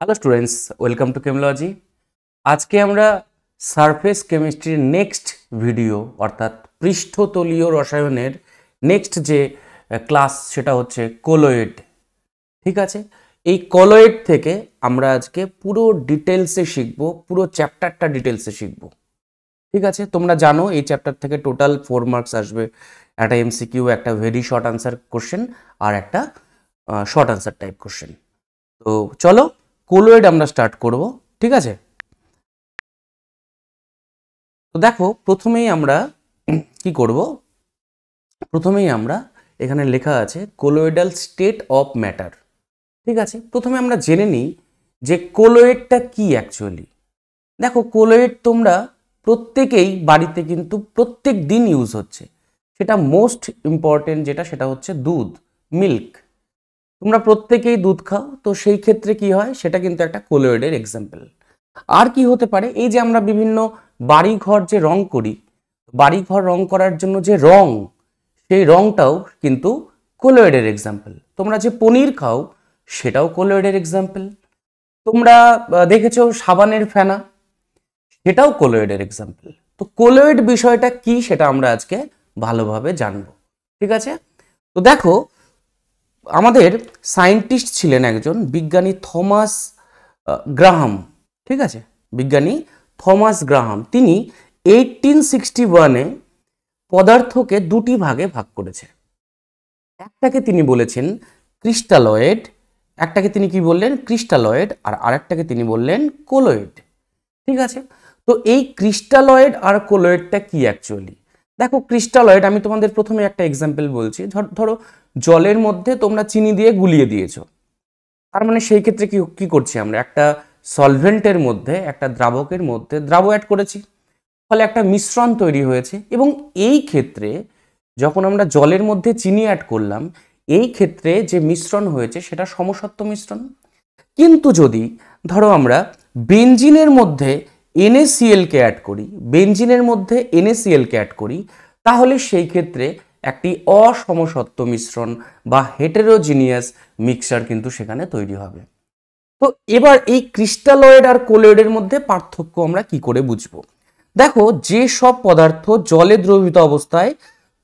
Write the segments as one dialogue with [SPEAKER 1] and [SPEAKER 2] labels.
[SPEAKER 1] Hello students welcome to কেমোলজি আজকে আমরা সারফেস কেমিস্ট্রির নেক্সট ভিডিও অর্থাৎ পৃষ্ঠতলীয় রসায়নের নেক্সট যে ক্লাস সেটা হচ্ছে কোলোয়েড ঠিক আছে এই কলয়েড থেকে আমরা আজকে পুরো ডিটেলসে শিখব পুরো চ্যাপ্টারটা ডিটেলসে শিখব ঠিক আছে তোমরা জানো এই চ্যাপ্টার থেকে টোটাল ফোর মার্কস আসবে একটা এমসিকিউ একটা ভেরি শর্ট আনসার কোশ্চেন আর একটা শর্ট আনসার টাইপ কোশ্চেন তো চলো কোলোয়েড আমরা স্টার্ট করব ঠিক আছে তো দেখো প্রথমেই আমরা কি করব প্রথমেই আমরা এখানে লেখা আছে কোলোয়েডাল স্টেট অফ ম্যাটার ঠিক আছে প্রথমে আমরা জেনে নিই যে কোলোয়েডটা কি অ্যাকচুয়ালি দেখো কোলোয়েড তোমরা প্রত্যেকেই বাড়িতে কিন্তু প্রত্যেক দিন ইউজ হচ্ছে সেটা মোস্ট ইম্পর্টেন্ট যেটা সেটা হচ্ছে দুধ মিল্ক তোমরা প্রত্যেকেই দুধ খাও তো সেই ক্ষেত্রে কি হয় সেটা কিন্তু একটা কোলোয়েডের এক্সাম্পল আর কি হতে পারে এই যে আমরা বিভিন্ন বাড়িঘর যে রং করি বাড়িঘর রং করার জন্য যে রং সেই রংটাও কিন্তু কোলোয়েডের এক্সাম্পল তোমরা যে পনির খাও সেটাও কোলোয়েডের এক্সাম্পল তোমরা দেখেছো সাবানের ফেনা সেটাও কোলোয়েডের এক্সাম্পল তো কোলোয়েড বিষয়টা কি সেটা আমরা আজকে ভালোভাবে জানব ঠিক আছে তো দেখো আমাদের সায়েন্টিস্ট ছিলেন একজন বিজ্ঞানী থমাস গ্রাহাম ঠিক আছে বিজ্ঞানী থমাস গ্রাহাম তিনি এইটিন সিক্সটি ওয়ানে পদার্থকে দুটি ভাগে ভাগ করেছে একটাকে তিনি বলেছেন ক্রিস্টালয়েড একটাকে তিনি কি বললেন ক্রিস্টালয়েড আর আরেকটাকে তিনি বললেন কোলয়েড ঠিক আছে তো এই ক্রিস্টালয়েড আর কোলয়েডটা কি অ্যাকচুয়ালি দেখো ক্রিস্টালয়েড আমি তোমাদের প্রথমে একটা এক্সাম্পল বলছি ধরো জলের মধ্যে তোমরা চিনি দিয়ে গুলিয়ে দিয়েছো তার মানে সেই ক্ষেত্রে কি কী করছি আমরা একটা সলভেন্টের মধ্যে একটা দ্রাবকের মধ্যে দ্রাব অ্যাড করেছি ফলে একটা মিশ্রণ তৈরি হয়েছে এবং এই ক্ষেত্রে যখন আমরা জলের মধ্যে চিনি অ্যাড করলাম এই ক্ষেত্রে যে মিশ্রণ হয়েছে সেটা সমসত্ব মিশ্রণ কিন্তু যদি ধরো আমরা বেঞ্জিনের মধ্যে এনএসিএলকে অ্যাড করি বেঞ্জিনের মধ্যে এনএসিএলকে অ্যাড করি তাহলে সেই ক্ষেত্রে একটি অসমসত্ত্ব মিশ্রণ বা হেটেরোজিনিয়াস মিক্সার কিন্তু সেখানে তৈরি হবে তো এবার এই ক্রিস্টালয়েড আর কোলয়েডের মধ্যে পার্থক্য আমরা কি করে বুঝব দেখো যে সব পদার্থ জলে দ্রবীভূত অবস্থায়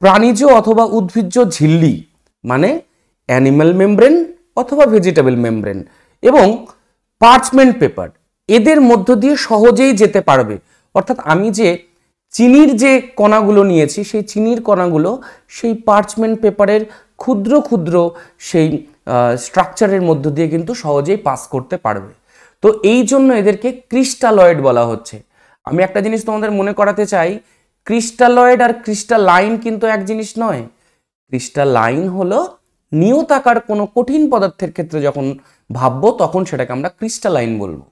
[SPEAKER 1] প্রাণীজ অথবা উদ্ভিজ্জ ঝিল্লি মানে অ্যানিম্যাল মেমব্রেন অথবা ভেজিটেবল মেমব্রেন এবং পার্চমেন্ট পেপার এদের মধ্য দিয়ে সহজেই যেতে পারবে অর্থাৎ আমি যে চিনির যে কণাগুলো নিয়েছি সেই চিনির কণাগুলো সেই পার্চমেন্ট পেপারের ক্ষুদ্র ক্ষুদ্র সেই স্ট্রাকচারের মধ্য দিয়ে কিন্তু সহজেই পাস করতে পারবে তো এই জন্য এদেরকে ক্রিস্টালয়েড বলা হচ্ছে আমি একটা জিনিস তোমাদের মনে করাতে চাই ক্রিস্টালয়েড আর ক্রিস্টালাইন কিন্তু এক জিনিস নয় ক্রিস্টালাইন হলো নিয়তাকার কোনো কঠিন পদার্থের ক্ষেত্রে যখন ভাববো তখন সেটাকে আমরা ক্রিস্টালাইন বলবো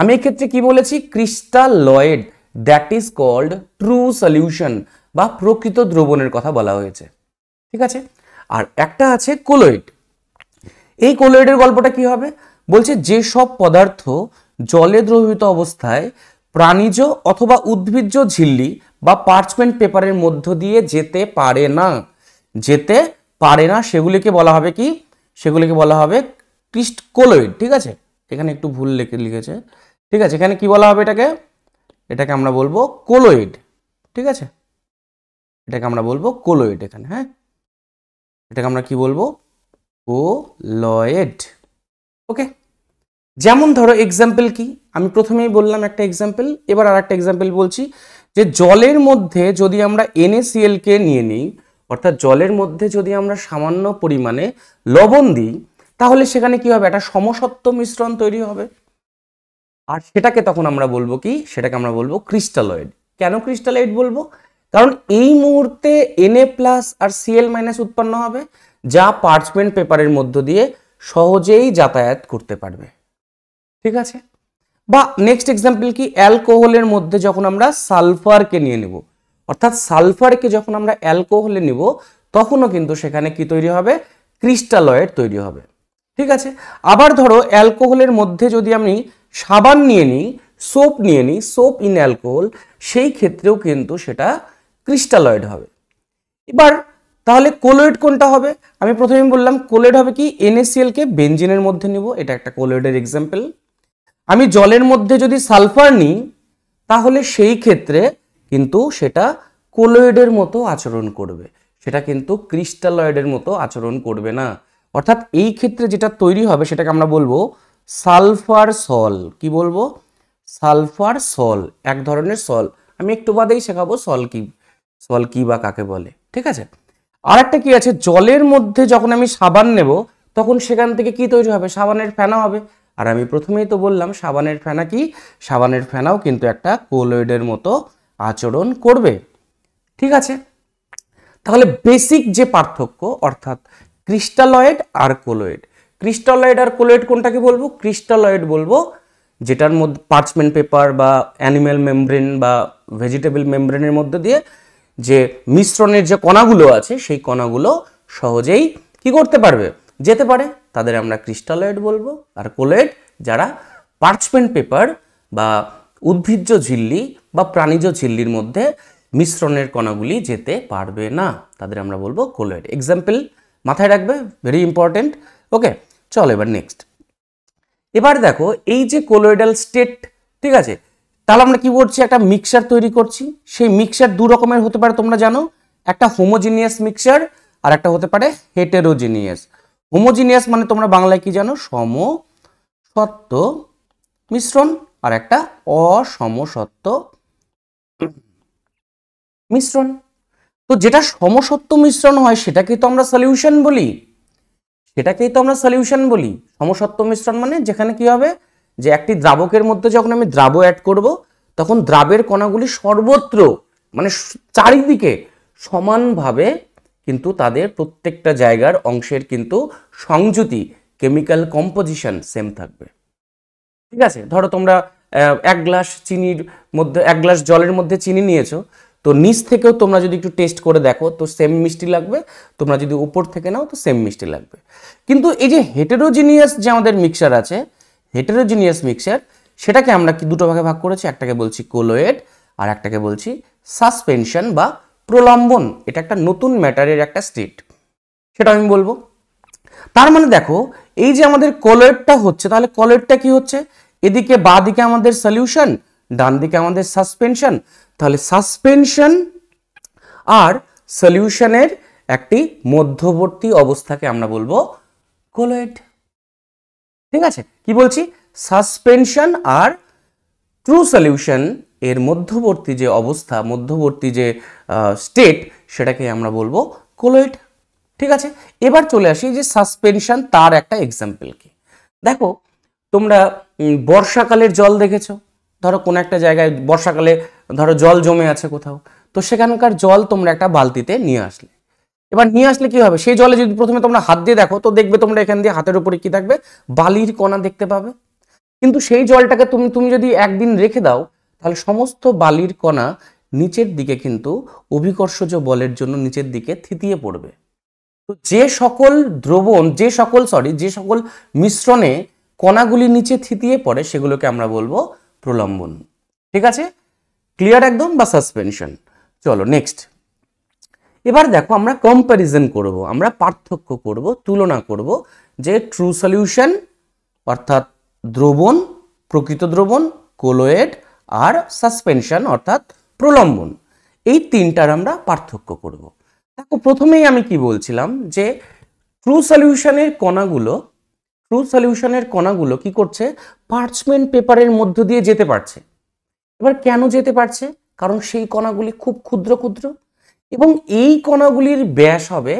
[SPEAKER 1] আমি এক্ষেত্রে কি বলেছি crystalloid that is called true solution বা প্রকৃত দ্রবণের কথা বলা হয়েছে ঠিক আছে আর একটা আছে কোলয়েড এই কোলয়েডের গল্পটা কি হবে বলছে যে সব পদার্থ জলে দ্রবিত অবস্থায় প্রাণীজ অথবা উদ্ভিজ্জ ঝিল্লি বা পার্চমেন্ট পেপারের মধ্য দিয়ে যেতে পারে না যেতে পারে না সেগুলিকে বলা হবে কি সেগুলিকে বলা হবে ক্রিস্ট কোলয়েড ঠিক আছে এখানে একটু ভুল লিখে লিখেছে ঠিক আছে এখানে কি বলা হবে এটাকে এটাকে আমরা বলবো কোলোয়েড ঠিক আছে এটাকে আমরা বলবো কোলোয়েড এখানে হ্যাঁ এটাকে আমরা কি বলবো কোলয়েড ওকে যেমন ধরো এক্সাম্পল কি আমি প্রথমেই বললাম একটা এক্সাম্পল এবার আর একটা এক্সাম্পল বলছি যে জলের মধ্যে যদি আমরা এনএসিএলকে নিয়ে নিই অর্থাৎ জলের মধ্যে যদি আমরা সামান্য পরিমাণে লবণ দিই তাহলে সেখানে কি হবে একটা সমসত্ব মিশ্রণ তৈরি হবে আর সেটাকে তখন আমরা বলবো কি সেটাকে আমরা বলবো ক্রিস্টালয়েড কেন ক্রিস্টালয়েড বলবো কারণ এই মুহূর্তে এ প্লাস আর সিএল মাইনাস উৎপন্ন হবে যা পার্চমেন্ট পেপারের মধ্য দিয়ে সহজেই যাতায়াত করতে পারবে ঠিক আছে বা নেক্সট এক্সাম্পল কি অ্যালকোহলের মধ্যে যখন আমরা সালফারকে নিয়ে নেব অর্থাৎ সালফারকে যখন আমরা অ্যালকোহলে নিব তখনও কিন্তু সেখানে কি তৈরি হবে ক্রিস্টালয়েড তৈরি হবে ঠিক আছে আবার ধরো অ্যালকোহলের মধ্যে যদি আমি সাবান নিয়ে নিই সোপ নিয়ে নিই সোপ ইন অ্যালকোহল সেই ক্ষেত্রেও কিন্তু সেটা ক্রিস্টালয়েড হবে এবার তাহলে কোলোয়েড কোনটা হবে আমি প্রথমেই বললাম কোলোয়েড হবে কি এনএসিএলকে বেঞ্জিনের মধ্যে নিব এটা একটা কোলোয়েডের এক্সাম্পল আমি জলের মধ্যে যদি সালফার নিই তাহলে সেই ক্ষেত্রে কিন্তু সেটা কোলোয়েডের মতো আচরণ করবে সেটা কিন্তু ক্রিস্টালয়েডের মতো আচরণ করবে না অর্থাৎ এই ক্ষেত্রে যেটা তৈরি হবে সেটাকে আমরা বলবো সালফার সল কি বলবো সালফার সল এক ধরনের সল আমি একটু বাদেই শেখাবো সল কি সল কি বা কাকে বলে ঠিক আছে আর একটা কি আছে জলের মধ্যে যখন আমি সাবান নেব তখন সেখান থেকে কি তৈরি হবে সাবানের ফেনা হবে আর আমি প্রথমেই তো বললাম সাবানের ফেনা কি সাবানের ফেনাও কিন্তু একটা কোলয়েডের মতো আচরণ করবে ঠিক আছে তাহলে বেসিক যে পার্থক্য অর্থাৎ ক্রিস্টালয়েড আর কোলয়েড ক্রিস্টালয়েড আর কোলয়েড কোনটাকে বলবো ক্রিস্টালয়েড বলবো যেটার মধ্যে পার্চমেন্ট পেপার বা অ্যানিম্যাল মেমব্রেন বা ভেজিটেবল মেমব্রেনের মধ্যে দিয়ে যে মিশ্রণের যে কণাগুলো আছে সেই কণাগুলো সহজেই কি করতে পারবে যেতে পারে তাদের আমরা ক্রিস্টালয়েড বলবো আর কোলয়েড যারা পার্চমেন্ট পেপার বা উদ্ভিজ্জ ঝিল্লি বা প্রাণীজ ঝিল্লির মধ্যে মিশ্রণের কণাগুলি যেতে পারবে না তাদের আমরা বলবো কোলয়েড এক্সাম্পল মাথায় রাখবে ভেরি ইম্পর্টেন্ট ওকে চলো এবার নেক্সট এবার দেখো এই যে কোলোয়েডাল স্টেট ঠিক আছে তাহলে আমরা কি করছি একটা মিক্সার তৈরি করছি সেই মিক্সার দু রকমের হতে পারে তোমরা জানো একটা হোমোজিনিয়াস মিক্সার আর একটা হতে পারে হেটেরোজিনিয়াস হোমোজিনিয়াস মানে তোমরা বাংলায় কি জানো সম সত্য মিশ্রণ আর একটা অসমসত্ব মিশ্রণ তো যেটা সমসত্ব মিশ্রণ হয় সেটাকে তো আমরা সলিউশন বলি সেটাকেই তো আমরা সলিউশন বলি সমসত্ব মিশ্রণ মানে যেখানে কি হবে যে একটি দ্রাবকের মধ্যে যখন আমি দ্রাব অ্যাড করব তখন দ্রাবের কণাগুলি সর্বত্র মানে চারিদিকে সমানভাবে কিন্তু তাদের প্রত্যেকটা জায়গার অংশের কিন্তু সংযুতি কেমিক্যাল কম্পোজিশন সেম থাকবে ঠিক আছে ধরো তোমরা এক গ্লাস চিনির মধ্যে এক গ্লাস জলের মধ্যে চিনি নিয়েছো তো নিচ থেকেও তোমরা যদি একটু টেস্ট করে দেখো তো সেম মিষ্টি লাগবে তোমরা যদি উপর থেকে নাও তো সেম মিষ্টি লাগবে কিন্তু এই যে হেটেরোজিনিয়াস যে আমাদের মিক্সার আছে হেটেরোজিনিয়াস মিক্সার সেটাকে আমরা কি দুটো ভাগে ভাগ করেছি একটাকে বলছি কোলোয়েড আর একটাকে বলছি সাসপেনশন বা প্রলম্বন এটা একটা নতুন ম্যাটারের একটা স্টেট সেটা আমি বলবো তার মানে দেখো এই যে আমাদের কলোয়েডটা হচ্ছে তাহলে কলোয়েডটা কি হচ্ছে এদিকে বা দিকে আমাদের সলিউশন ডান দিকে আমাদের সাসপেনশন তাহলে সাসপেনশন আর সলিউশনের একটি মধ্যবর্তী অবস্থাকে আমরা বলবো কোলয়েড ঠিক আছে কি বলছি সাসপেনশন আর ট্রু সলিউশন এর মধ্যবর্তী যে অবস্থা মধ্যবর্তী যে স্টেট সেটাকে আমরা বলবো কোলয়েড ঠিক আছে এবার চলে আসি যে সাসপেনশন তার একটা এক্সাম্পল কি দেখো তোমরা বর্ষাকালের জল দেখেছো ধরো কোনো একটা জায়গায় বর্ষাকালে ধরো জল জমে আছে কোথাও তো সেখানকার জল তোমরা একটা বালতিতে নিয়ে আসলে এবার নিয়ে আসলে কি হবে সেই জলে যদি প্রথমে তোমরা হাত দিয়ে দেখো তো দেখবে তোমরা এখান দিয়ে হাতের উপরে কি থাকবে বালির কণা দেখতে পাবে কিন্তু সেই জলটাকে তুমি তুমি যদি একদিন রেখে দাও তাহলে সমস্ত বালির কণা নিচের দিকে কিন্তু অভিকর্ষজ বলের জন্য নিচের দিকে থিতিয়ে পড়বে তো যে সকল দ্রবণ যে সকল সরি যে সকল মিশ্রণে কণাগুলি নিচে থিতিয়ে পড়ে সেগুলোকে আমরা বলবো প্রলম্বন ঠিক আছে ক্লিয়ার একদম বা সাসপেনশন চলো নেক্সট এবার দেখো আমরা কম্প্যারিজন করব আমরা পার্থক্য করব তুলনা করব যে ট্রু সলিউশন অর্থাৎ দ্রবণ প্রকৃত দ্রবণ কোলোয়েড আর সাসপেনশন অর্থাৎ প্রলম্বন এই তিনটার আমরা পার্থক্য করব দেখো প্রথমেই আমি কি বলছিলাম যে ট্রু সলিউশনের কণাগুলো ট্রু সলিউশনের কণাগুলো কি করছে পার্চমেন্ট পেপারের মধ্য দিয়ে যেতে পারছে এবার কেন যেতে পারছে কারণ সেই কণাগুলি খুব ক্ষুদ্র ক্ষুদ্র এবং এই কণাগুলির ব্যাস হবে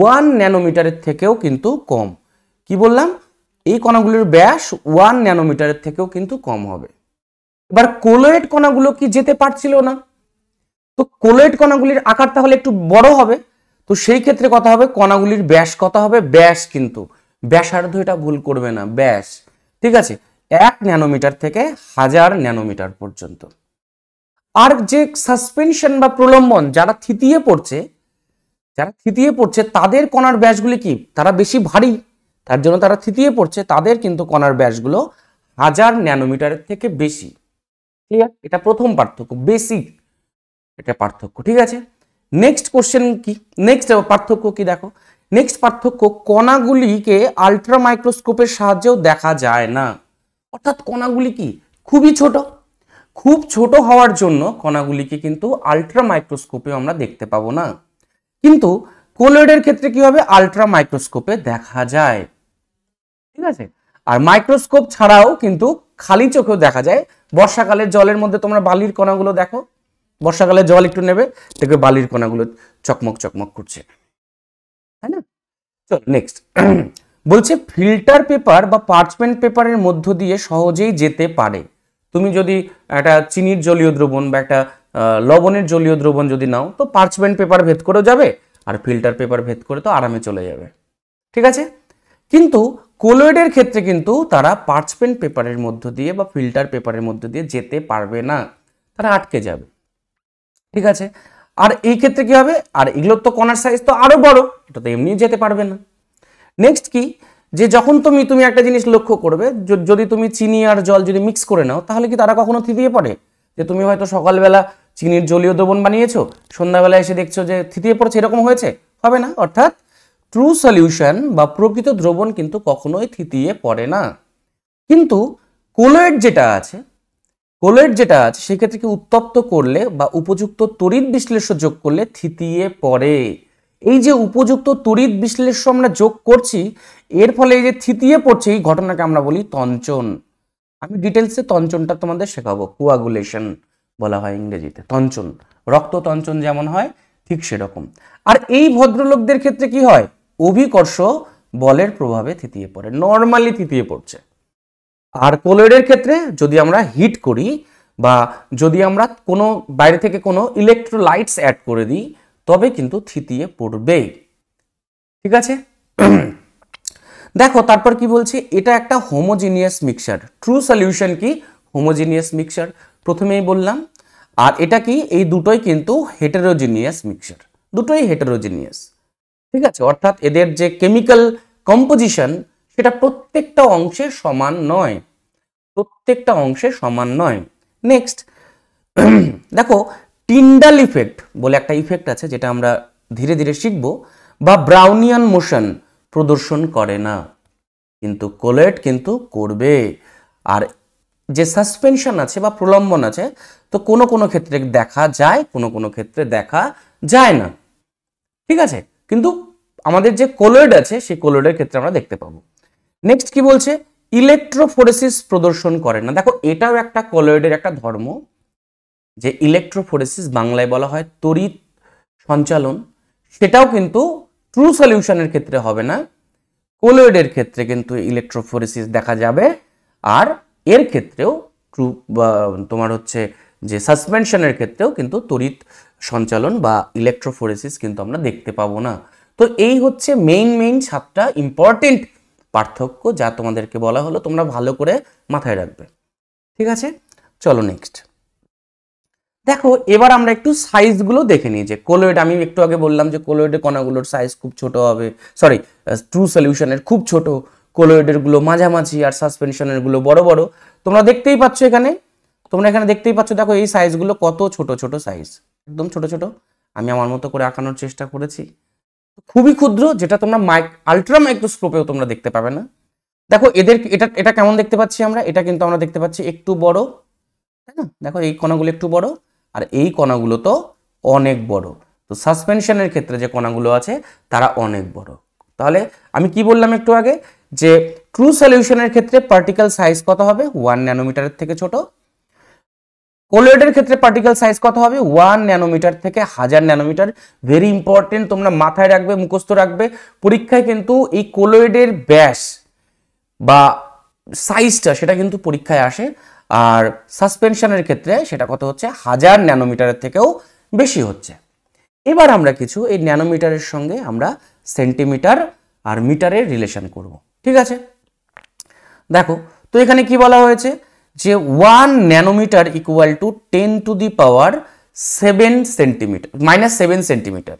[SPEAKER 1] ওয়ান ন্যানোমিটারের থেকেও কিন্তু কম কি বললাম এই কণাগুলির ব্যাস ওয়ান ন্যানোমিটারের থেকেও কিন্তু কম হবে এবার কোলোয়েড কণাগুলো কি যেতে পারছিল না তো কোলোয়েড কণাগুলির আকার তাহলে একটু বড় হবে তো সেই ক্ষেত্রে কথা হবে কণাগুলির ব্যাস কথা হবে ব্যাস কিন্তু ব্যাসার্ধ এটা ভুল করবে না ব্যাস ঠিক আছে এক ন্যানোমিটার থেকে হাজার ন্যানোমিটার পর্যন্ত আর যে সাসপেনশন বা প্রলম্বন যারা থিতিয়ে পড়ছে যারা থিতিয়ে পড়ছে তাদের কণার ব্যাসগুলি কি তারা বেশি ভারী তার জন্য তারা থিতিয়ে পড়ছে তাদের কিন্তু কণার ব্যাসগুলো হাজার ন্যানোমিটারের থেকে বেশি ক্লিয়ার এটা প্রথম পার্থক্য বেসিক এটা পার্থক্য ঠিক আছে নেক্সট কোশ্চেন কি নেক্সট পার্থক্য কি দেখো নেক্সট পার্থক্য কণাগুলিকে আলট্রা মাইক্রোস্কোপের সাহায্যেও দেখা যায় না অর্থাৎ কণাগুলি কি খুবই ছোট খুব ছোট হওয়ার জন্য কণাগুলিকে কিন্তু আলট্রা মাইক্রোস্কোপে আমরা দেখতে পাবো না কিন্তু কোলয়েডের ক্ষেত্রে কি হবে আলট্রা মাইক্রোস্কোপে দেখা যায় ঠিক আছে আর মাইক্রোস্কোপ ছাড়াও কিন্তু খালি চোখেও দেখা যায় বর্ষাকালে জলের মধ্যে তোমরা বালির কণাগুলো দেখো বর্ষাকালে জল একটু নেবে দেখবে বালির কণাগুলো চকমক চকমক করছে চলো নেক্সট বলছে ফিল্টার পেপার বা পার্চমেন্ট পেপারের মধ্য দিয়ে সহজেই যেতে পারে তুমি যদি একটা চিনির জলীয় দ্রবণ বা একটা লবণের জলীয় দ্রবণ যদি নাও তো পার্চমেন্ট পেপার ভেদ করেও যাবে আর ফিল্টার পেপার ভেদ করে তো আরামে চলে যাবে ঠিক আছে কিন্তু কোলয়েডের ক্ষেত্রে কিন্তু তারা পার্চমেন্ট পেপারের মধ্য দিয়ে বা ফিল্টার পেপারের মধ্য দিয়ে যেতে পারবে না তারা আটকে যাবে ঠিক আছে আর এই ক্ষেত্রে কি হবে আর এগুলোর তো কণার সাইজ তো আরও বড় এটা তো এমনিই যেতে পারবে না নেক্সট কি যে যখন তুমি তুমি একটা জিনিস লক্ষ্য করবে যদি তুমি চিনি আর জল যদি মিক্স করে নাও তাহলে কি তারা কখনো থিতিয়ে পড়ে যে তুমি হয়তো সকালবেলা চিনির জলীয় দ্রবণ বানিয়েছো সন্ধ্যাবেলা এসে দেখছো যে থিতিয়ে পড়ছে এরকম হয়েছে হবে না অর্থাৎ ট্রু সলিউশন বা প্রকৃত দ্রবণ কিন্তু কখনোই থিতিয়ে পড়ে না কিন্তু কোলয়েড যেটা আছে কোলয়েড যেটা আছে সেক্ষেত্রে কি উত্তপ্ত করলে বা উপযুক্ত তড়িৎ বিশ্লেষ্য যোগ করলে থিতিয়ে পড়ে এই যে উপযুক্ত তড়িৎ বিশ্লেষ্য আমরা যোগ করছি এর ফলে এই যে থিতিয়ে পড়ছে এই ঘটনাকে আমরা বলি তঞ্চন আমি ডিটেলসে তঞ্চনটা তোমাদের শেখাবো কোয়াগুলেশন বলা হয় ইংরেজিতে তঞ্চন রক্ত তঞ্চন যেমন হয় ঠিক সেরকম আর এই ভদ্রলোকদের ক্ষেত্রে কি হয় অভিকর্ষ বলের প্রভাবে থিতিয়ে পড়ে নর্মালি থিতিয়ে পড়ছে আর কোলয়েডের ক্ষেত্রে যদি আমরা হিট করি বা যদি আমরা কোনো বাইরে থেকে কোনো ইলেকট্রোলাইটস অ্যাড করে দিই তবে কিন্তু থিতিয়ে পড়বেই ঠিক আছে দেখো তারপর কি বলছে এটা একটা হোমোজিনিয়াস মিক্সার ট্রু সলিউশন কি হোমোজিনিয়াস মিক্সার প্রথমেই বললাম আর এটা কি এই দুটোই কিন্তু হেটেরোজিনিয়াস মিক্সার দুটোই হেটেরোজিনিয়াস ঠিক আছে অর্থাৎ এদের যে কেমিক্যাল কম্পোজিশন সেটা প্রত্যেকটা অংশে সমান নয় প্রত্যেকটা অংশে সমান নয় নেক্সট দেখো টিন্ডাল ইফেক্ট বলে একটা ইফেক্ট আছে যেটা আমরা ধীরে ধীরে শিখব বা ব্রাউনিয়ান মোশন প্রদর্শন করে না কিন্তু কোলেট কিন্তু করবে আর যে সাসপেনশন আছে বা প্রলম্বন আছে তো কোনো কোনো ক্ষেত্রে দেখা যায় কোনো কোনো ক্ষেত্রে দেখা যায় না ঠিক আছে কিন্তু আমাদের যে কোলয়েড আছে সেই কোলয়েডের ক্ষেত্রে আমরা দেখতে পাবো নেক্সট কি বলছে ইলেকট্রোফোরেসিস প্রদর্শন করে না দেখো এটাও একটা কলয়েডের একটা ধর্ম যে ইলেকট্রোফোরেসিস বাংলায় বলা হয় তড়িৎ সঞ্চালন সেটাও কিন্তু ট্রু সলিউশনের ক্ষেত্রে হবে না কোলোয়েডের ক্ষেত্রে কিন্তু ইলেকট্রোফোরেসিস দেখা যাবে আর এর ক্ষেত্রেও ট্রু তোমার হচ্ছে যে সাসপেনশনের ক্ষেত্রেও কিন্তু তড়িৎ সঞ্চালন বা ইলেকট্রোফোরেসিস কিন্তু আমরা দেখতে পাবো না তো এই হচ্ছে মেইন মেইন সাতটা ইম্পর্টেন্ট পার্থক্য যা তোমাদেরকে বলা হলো তোমরা ভালো করে মাথায় রাখবে ঠিক আছে চলো নেক্সট দেখো এবার আমরা একটু সাইজগুলো দেখে নিই যে কোলোয়েড আমি একটু আগে বললাম যে কোলোয়েডের কণাগুলোর সাইজ খুব ছোট হবে সরি ট্রু সলিউশনের খুব ছোট কোলোয়েডেরগুলো মাঝামাঝি আর সাসপেনশনেরগুলো বড় বড় তোমরা দেখতেই পাচ্ছ এখানে তোমরা এখানে দেখতেই পাচ্ছ দেখো এই সাইজগুলো কত ছোট ছোট সাইজ একদম ছোট ছোট আমি আমার মতো করে আঁকানোর চেষ্টা করেছি খুবই ক্ষুদ্র যেটা তোমরা মাইক আলট্রা মাইক্রোস্কোপেও তোমরা দেখতে পাবে না দেখো এদের এটা এটা কেমন দেখতে পাচ্ছি আমরা এটা কিন্তু আমরা দেখতে পাচ্ছি একটু বড় তাই না দেখো এই কণাগুলো একটু বড় আর এই কণাগুলো তো অনেক বড় তো সাসপেনশনের ক্ষেত্রে যে কণাগুলো আছে তারা অনেক বড় তাহলে আমি কি বললাম একটু আগে যে ট্রু সলিউশনের ক্ষেত্রে পার্টিক্যাল সাইজ কত হবে ওয়ান ন্যানোমিটারের থেকে ছোট কোলোয়েডের ক্ষেত্রে পার্টিকেল সাইজ কত হবে ওয়ান ন্যানোমিটার থেকে হাজার ন্যানোমিটার ভেরি ইম্পর্টেন্ট তোমরা মাথায় রাখবে মুখস্থ রাখবে পরীক্ষায় কিন্তু এই কোলোয়েডের ব্যাস বা সাইজটা সেটা কিন্তু পরীক্ষায় আসে আর সাসপেনশনের ক্ষেত্রে সেটা কত হচ্ছে হাজার ন্যানোমিটারের থেকেও বেশি হচ্ছে এবার আমরা কিছু এই ন্যানোমিটারের সঙ্গে আমরা সেন্টিমিটার আর মিটারের রিলেশন করব ঠিক আছে দেখো তো এখানে কি বলা হয়েছে যে one nanometre equal to ten to the power seven centimetre minus seven centimetre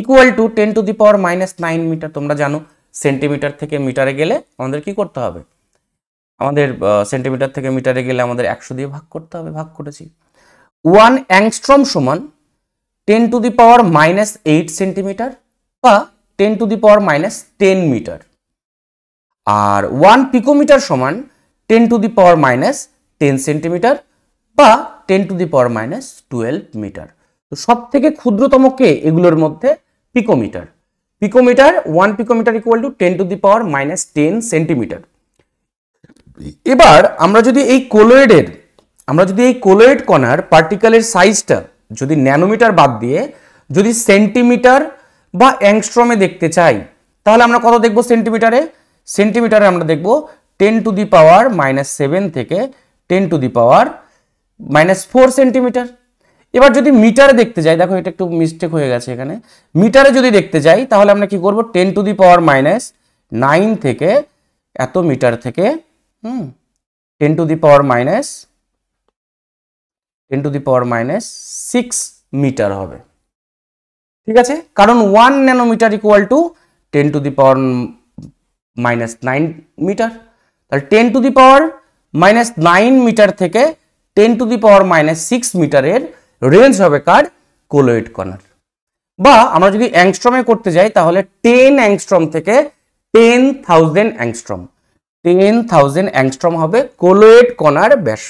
[SPEAKER 1] equal to ten to the power minus nine metre তোমরা জানো সেন্টিমিটার থেকে মিটারে গেলে আমাদের কি করতে হবে আমাদের সেন্টিমিটার থেকে মিটারে গেলে আমাদের একশো দিয়ে ভাগ করতে হবে ভাগ করেছি ওয়ান অ্যাংস্ট্রম সমান ten to the power minus eight centimetre বা ten to the power minus ten metre আর ওয়ান পিকোমিটার সমান ten to the power minus ten centimetre বা ten to the power minus twelve metre তো সব থেকে ক্ষুদ্রতম কে এগুলোর মধ্যে picometre picometre one picometre equal to ten to the power minus ten centimetre এবার আমরা যদি এই কোলোয়েডের আমরা যদি এই কোলোয়েড কণার পার্টিকেলের সাইজটা যদি ন্যানোমিটার বাদ দিয়ে যদি সেন্টিমিটার বা অ্যাংস্ট্রমে দেখতে চাই তাহলে আমরা কত দেখব সেন্টিমিটারে সেন্টিমিটারে আমরা দেখব ten to the power minus seven থেকে ten to the power minus four centimetre এবার যদি মিটারে দেখতে যাই দেখো এটা একটু মিস্টেক হয়ে গেছে এখানে মিটারে যদি দেখতে যাই তাহলে আমরা কি করব ten to the power minus nine থেকে এত মিটার থেকে hmm ten to the power minus ten to the power minus six metre হবে ঠিক আছে কারণ one nanometre equal to ten to the power minus nine metre তাহলে ten to the power minus nine metre থেকে ten to the power minus six মিটারের range হবে কার colloid corner বা আমরা যদি অ্যাংস্ট্রমে করতে যাই তাহলে টেন অ্যাংস্ট্রম থেকে ten thousand angstrom ten thousand angstrom হবে কোলোয়েড কণার ব্যাস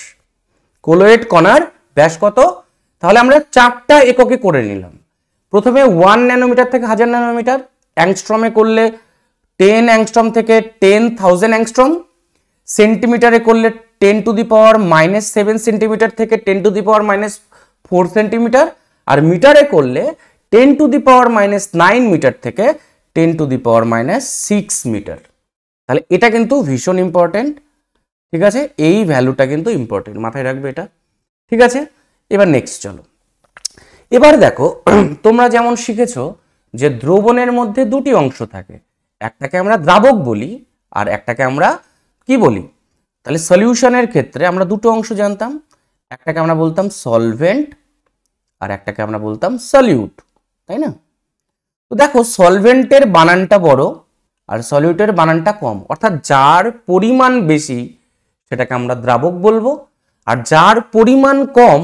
[SPEAKER 1] কোলোয়েড কণার ব্যাস কত তাহলে আমরা চারটা এককে করে নিলাম প্রথমে ওয়ান ন্যানোমিটার থেকে হাজার ন্যানোমিটার অ্যাংস্ট্রমে করলে টেন অ্যাংস্ট্রম থেকে টেন থাউজেন্ড অ্যাংস্ট্রম সেন্টিমিটারে করলে ten to the power minus seven centimetre থেকে ten to the power minus four centimetre আর মিটারে করলে ten to the power minus nine metre থেকে ten to the power minus six metre তাহলে এটা কিন্তু ভীষণ ইম্পর্টেন্ট ঠিক আছে এই ভ্যালুটা কিন্তু ইম্পর্টেন্ট মাথায় রাখবে এটা ঠিক আছে এবার নেক্সট চলো এবার দেখো তোমরা যেমন শিখেছো যে দ্রবণের মধ্যে দুটি অংশ থাকে একটাকে আমরা দ্রাবক বলি আর একটাকে আমরা কি বলি তাহলে সলিউশনের ক্ষেত্রে আমরা দুটো অংশ জানতাম একটাকে আমরা বলতাম সলভেন্ট আর একটাকে আমরা বলতাম সলিউট তাই না তো দেখো সলভেন্টের বানানটা বড় আর সলিউটের বানানটা কম অর্থাৎ যার পরিমাণ বেশি সেটাকে আমরা দ্রাবক বলবো আর যার পরিমাণ কম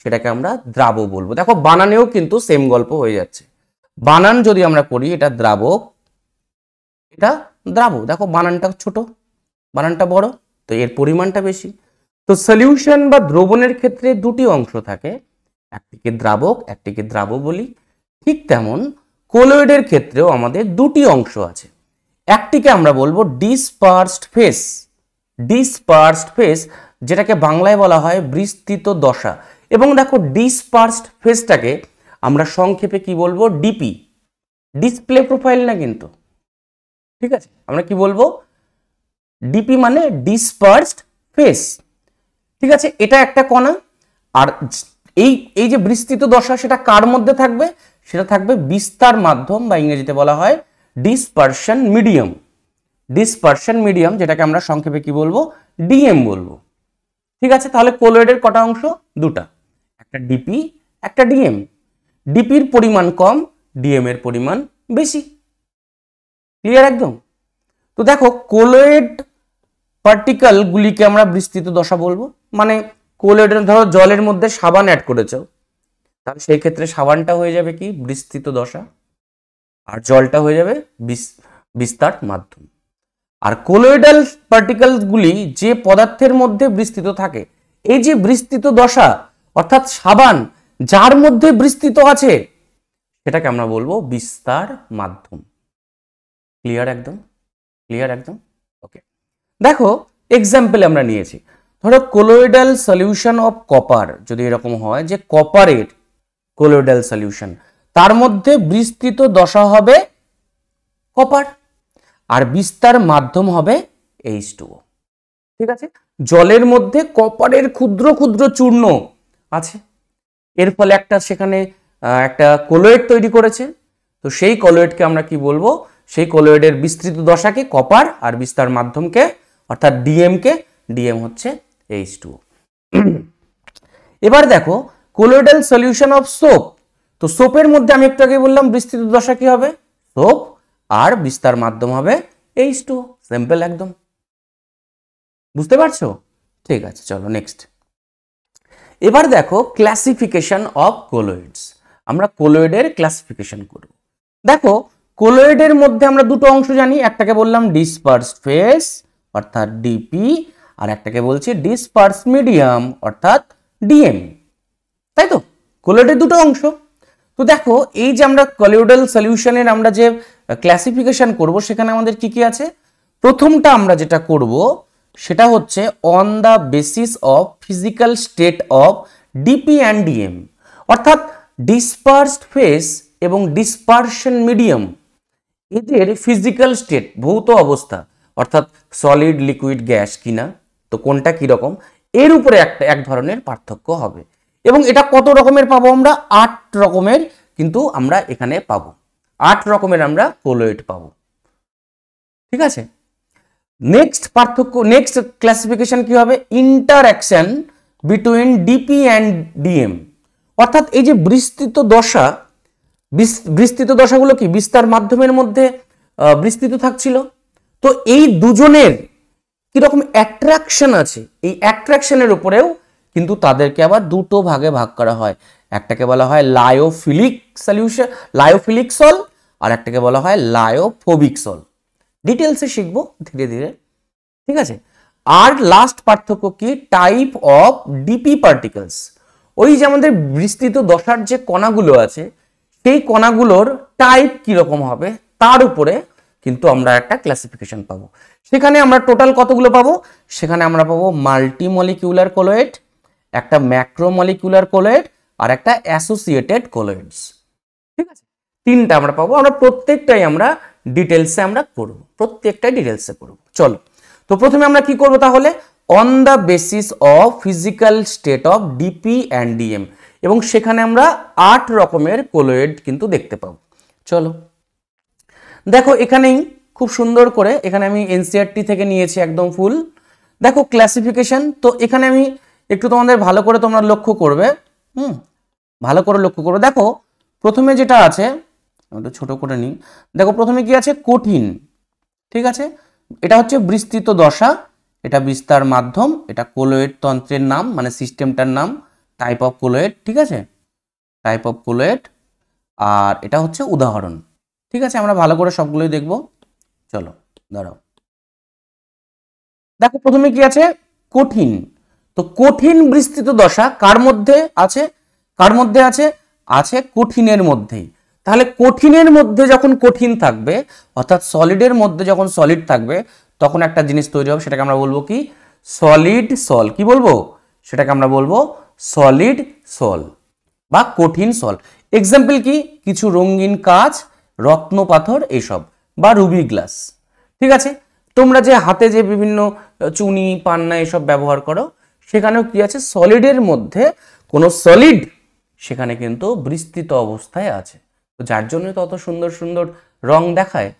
[SPEAKER 1] সেটাকে আমরা দ্রাব বলবো দেখো বানানেও কিন্তু সেম গল্প হয়ে যাচ্ছে বানান যদি আমরা করি এটা দ্রাবক এটা দ্রাব দেখো বানানটা ছোট বানানটা বড় তো এর পরিমাণটা বেশি তো সলিউশন বা দ্রবণের ক্ষেত্রে দুটি অংশ থাকে একটিকে দ্রাবক একটিকে দ্রাব বলি ঠিক তেমন কোলয়েডের ক্ষেত্রেও আমাদের দুটি অংশ আছে একটিকে আমরা বলবো ডিসপার্সড ফেস ডিসপার্সড ফেস যেটাকে বাংলায় বলা হয় বিস্তৃত দশা এবং দেখো ডিসপার্সড ফেসটাকে আমরা সংক্ষেপে কি বলবো ডিপি ডিসপ্লে প্রোফাইল না কিন্তু ঠিক আছে আমরা কি বলবো ডিপি মানে ডিসপার্সড ফেস ঠিক আছে এটা একটা কণা আর এই এই যে বিস্তৃত দশা সেটা কার মধ্যে থাকবে সেটা থাকবে বিস্তার মাধ্যম বা ইংরেজিতে বলা হয় ডিসপারশন মিডিয়াম ডিসপারশন মিডিয়াম যেটাকে আমরা সংক্ষেপে কি বলবো ডিএম বলবো ঠিক আছে তাহলে কোলোয়েডের কটা অংশ দুটা একটা ডিপি একটা ডিএম ডিপির পরিমাণ কম ডিএম এর পরিমাণ বেশি ক্লিয়ার একদম তো দেখো কোলোয়েড পার্টিকালগুলিকে আমরা বিস্তৃত দশা বলবো মানে কোলেডেন ধরো জলের মধ্যে সাবান অ্যাড করেছ তাহলে সেই ক্ষেত্রে সাবানটা হয়ে যাবে কি বিস্তৃত দশা আর জলটা হয়ে যাবে বিস্তার মাধ্যম আর কোলোয়েডাল পার্টিকেলসগুলি যে পদার্থের মধ্যে বিস্তৃত থাকে এই যে বিস্তৃত দশা অর্থাৎ সাবান যার মধ্যে বিস্তৃত আছে সেটাকে আমরা বলবো বিস্তার মাধ্যম ক্লিয়ার একদম ক্লিয়ার একদম দেখো এক্সাম্পল আমরা নিয়েছি ধরো কোলোয়েডাল সলিউশন অফ কপার যদি এরকম হয় যে কপারের কোলোয়েডাল সলিউশন তার মধ্যে বিস্তৃত দশা হবে কপার আর বিস্তার মাধ্যম হবে এইচ ও ঠিক আছে জলের মধ্যে কপারের ক্ষুদ্র ক্ষুদ্র চূর্ণ আছে এর ফলে একটা সেখানে একটা কোলোয়েড তৈরি করেছে তো সেই কোলোয়েডকে আমরা কি বলবো সেই কোলোয়েডের বিস্তৃত দশাকে কপার আর বিস্তার মাধ্যমকে অর্থাৎ ডিএমকে ডিএম হচ্ছে এইচ টু এবার দেখো কোলোইডাল সলিউশন অফ সোপ তো সোপের মধ্যে আমি একটু আগে বললাম বিস্তৃত দশা কি হবে সোপ আর বিস্তার মাধ্যম হবে এইচ টু সিম্পল একদম বুঝতে পারছো ঠিক আছে চলো নেক্সট এবার দেখো ক্লাসিফিকেশন অফ কোলোয়েডস আমরা কোলোয়েডের ক্লাসিফিকেশন করব দেখো কোলোয়েডের মধ্যে আমরা দুটো অংশ জানি একটাকে বললাম ডিসপার্স ফেস অর্থাৎ ডিপি আর একটাকে বলছি ডিসপার্স মিডিয়াম অর্থাৎ ডিএম তাই তো কোলোডের দুটো অংশ তো দেখো এই যে আমরা কলিউডাল সলিউশনের আমরা যে ক্লাসিফিকেশন করব সেখানে আমাদের কি কি আছে প্রথমটা আমরা যেটা করব সেটা হচ্ছে on the basis of physical state of DP and DM অর্থাৎ ডিসপার্সড ফেস এবং ডিসপার্শন মিডিয়াম এদের ফিজিক্যাল স্টেট ভৌত অবস্থা অর্থাৎ সলিড লিকুইড গ্যাস কিনা তো কোনটা কীরকম এর উপরে একটা এক ধরনের পার্থক্য হবে এবং এটা কত রকমের পাবো আমরা আট রকমের কিন্তু আমরা এখানে পাবো আট রকমের আমরা কোলোয়েড পাবো ঠিক আছে নেক্সট পার্থক্য নেক্সট ক্লাসিফিকেশন কি হবে interaction between DP and DM অর্থাৎ এই যে বিস্তৃত দশা বিস্তৃত দশাগুলো কি বিস্তার মাধ্যমের মধ্যে বিস্তৃত থাকছিল তো এই দুজনের কীরকম অ্যাট্রাকশন আছে এই অ্যাট্রাকশনের উপরেও কিন্তু তাদেরকে আবার দুটো ভাগে ভাগ করা হয় একটাকে বলা হয় লায়োফিলিক সলিউশন লায়োফিলিক সল আর একটাকে বলা হয় লায়োফোবিক সল ডিটেলসে শিখব ধীরে ধীরে ঠিক আছে আর লাস্ট পার্থক্য কি টাইপ অফ ডিপি পার্টিকেলস ওই যে আমাদের বিস্তৃত দশার যে কণাগুলো আছে সেই কণাগুলোর টাইপ কীরকম হবে তার উপরে কিন্তু আমরা একটা ক্লাসিফিকেশন পাবো সেখানে আমরা টোটাল কতগুলো পাবো সেখানে আমরা পাবো মাল্টিমলিকিউলার কোলোয়েড একটা মলিকিউলার কোলোয়েড আর একটা অ্যাসোসিয়েটেড কোলোয়েডস ঠিক আছে তিনটা আমরা পাবো আমরা প্রত্যেকটাই আমরা ডিটেলসে আমরা করব প্রত্যেকটাই ডিটেলসে করব চলো তো প্রথমে আমরা কি করব তাহলে on the basis of physical state of DP and DM এবং সেখানে আমরা আট রকমের কোলোয়েড কিন্তু দেখতে পাবো চলো দেখো এখানেই খুব সুন্দর করে এখানে আমি এনসিআরটি থেকে নিয়েছি একদম ফুল দেখো ক্লাসিফিকেশন তো এখানে আমি একটু তোমাদের ভালো করে তোমরা লক্ষ্য করবে হুম ভালো করে লক্ষ্য করবে দেখো প্রথমে যেটা আছে একটু ছোট করে নিই দেখো প্রথমে কি আছে কঠিন ঠিক আছে এটা হচ্ছে বিস্তৃত দশা এটা বিস্তার মাধ্যম এটা কোলোয়েড তন্ত্রের নাম মানে সিস্টেমটার নাম টাইপ অফ কোলোয়েড ঠিক আছে টাইপ অফ কোলোয়েড আর এটা হচ্ছে উদাহরণ ঠিক আছে আমরা ভালো করে সবগুলোই দেখব চলো দাঁড়াও দেখো প্রথমে কি আছে কঠিন তো কঠিন বিস্তৃত দশা কার মধ্যে আছে কার মধ্যে আছে আছে কঠিনের মধ্যেই তাহলে কঠিনের মধ্যে যখন কঠিন থাকবে অর্থাৎ সলিডের মধ্যে যখন সলিড থাকবে তখন একটা জিনিস তৈরি হবে সেটাকে আমরা বলবো কি সলিড সল কি বলবো সেটাকে আমরা বলবো সলিড সল বা কঠিন সল এক্সাম্পল কি কিছু রঙিন কাজ রত্ন পাথর এসব বা রুবি গ্লাস ঠিক আছে তোমরা যে হাতে যে বিভিন্ন চুনি পান্না এসব ব্যবহার করো সেখানেও কি আছে সলিডের মধ্যে কোনো সলিড সেখানে কিন্তু বিস্তৃত অবস্থায় আছে তো যার জন্য তত সুন্দর সুন্দর রং দেখায়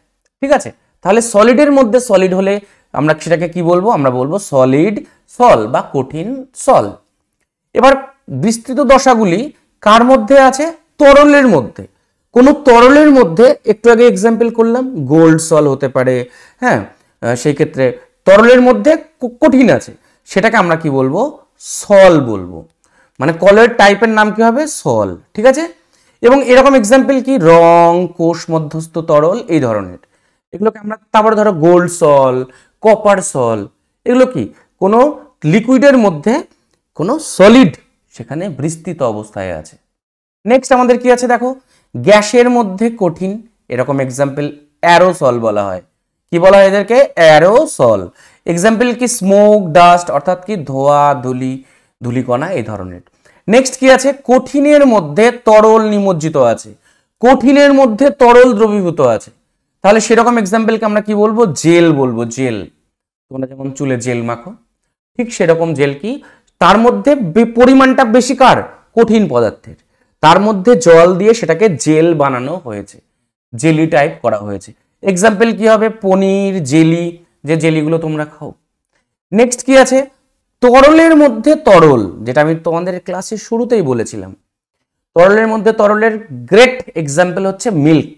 [SPEAKER 1] ঠিক আছে তাহলে সলিডের মধ্যে সলিড হলে আমরা সেটাকে কি বলবো আমরা বলবো সলিড সল বা কঠিন সল এবার বিস্তৃত দশাগুলি কার মধ্যে আছে তরলের মধ্যে কোনো তরলের মধ্যে একটু আগে এক্সাম্পল করলাম গোল্ড সল হতে পারে হ্যাঁ সেই ক্ষেত্রে তরলের মধ্যে কঠিন আছে সেটাকে আমরা কি বলবো সল বলবো মানে কলের টাইপের নাম কি হবে সল ঠিক আছে এবং এরকম এক্সাম্পল কি রং কোষ মধ্যস্থ তরল এই ধরনের এগুলোকে আমরা তারপরে ধরো গোল্ড সল কপার সল এগুলো কি কোনো লিকুইডের মধ্যে কোনো সলিড সেখানে বিস্তৃত অবস্থায় আছে নেক্সট আমাদের কি আছে দেখো গ্যাসের মধ্যে কঠিন এরকম এক্সাম্পল অ্যারোসল বলা হয় কি বলা হয় এদেরকে অ্যারোসল এক্সাম্পল কি স্মোক ডাস্ট অর্থাৎ কি ধোয়া ধুলি ধুলিকণা এই ধরনের নেক্সট কি আছে কঠিনের মধ্যে তরল নিমজ্জিত আছে কঠিনের মধ্যে তরল দ্রবীভূত আছে তাহলে সেরকম এক্সাম্পলকে আমরা কি বলবো জেল বলবো জেল তোমরা যেমন চুলে জেল মাখো ঠিক সেরকম জেল কি তার মধ্যে পরিমাণটা বেশি কার কঠিন পদার্থের তার মধ্যে জল দিয়ে সেটাকে জেল বানানো হয়েছে জেলি টাইপ করা হয়েছে এক্সাম্পল কি হবে পনির জেলি যে জেলিগুলো তোমরা খাও নেক্সট কি আছে তরলের মধ্যে তরল যেটা আমি তোমাদের ক্লাসের শুরুতেই বলেছিলাম তরলের মধ্যে তরলের গ্রেট এক্সাম্পল হচ্ছে মিল্ক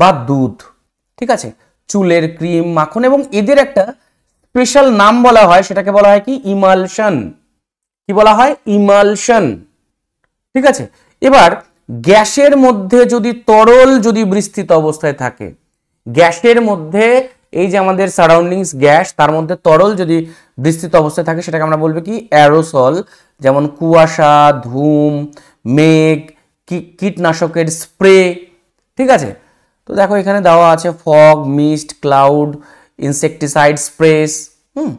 [SPEAKER 1] বা দুধ ঠিক আছে চুলের ক্রিম মাখন এবং এদের একটা স্পেশাল নাম বলা হয় সেটাকে বলা হয় কি ইমালশন কি বলা হয় ইমালশন ঠিক আছে এবার গ্যাসের মধ্যে যদি তরল যদি বিস্তৃত অবস্থায় থাকে গ্যাসের মধ্যে এই যে আমাদের সারাউন্ডিংস গ্যাস তার মধ্যে তরল যদি বিস্তৃত অবস্থায় থাকে সেটাকে আমরা বলবো কি অ্যারোসল যেমন কুয়াশা ধুম মেঘ কীটনাশকের স্প্রে ঠিক আছে তো দেখো এখানে দেওয়া আছে fog mist cloud insecticide sprays hmm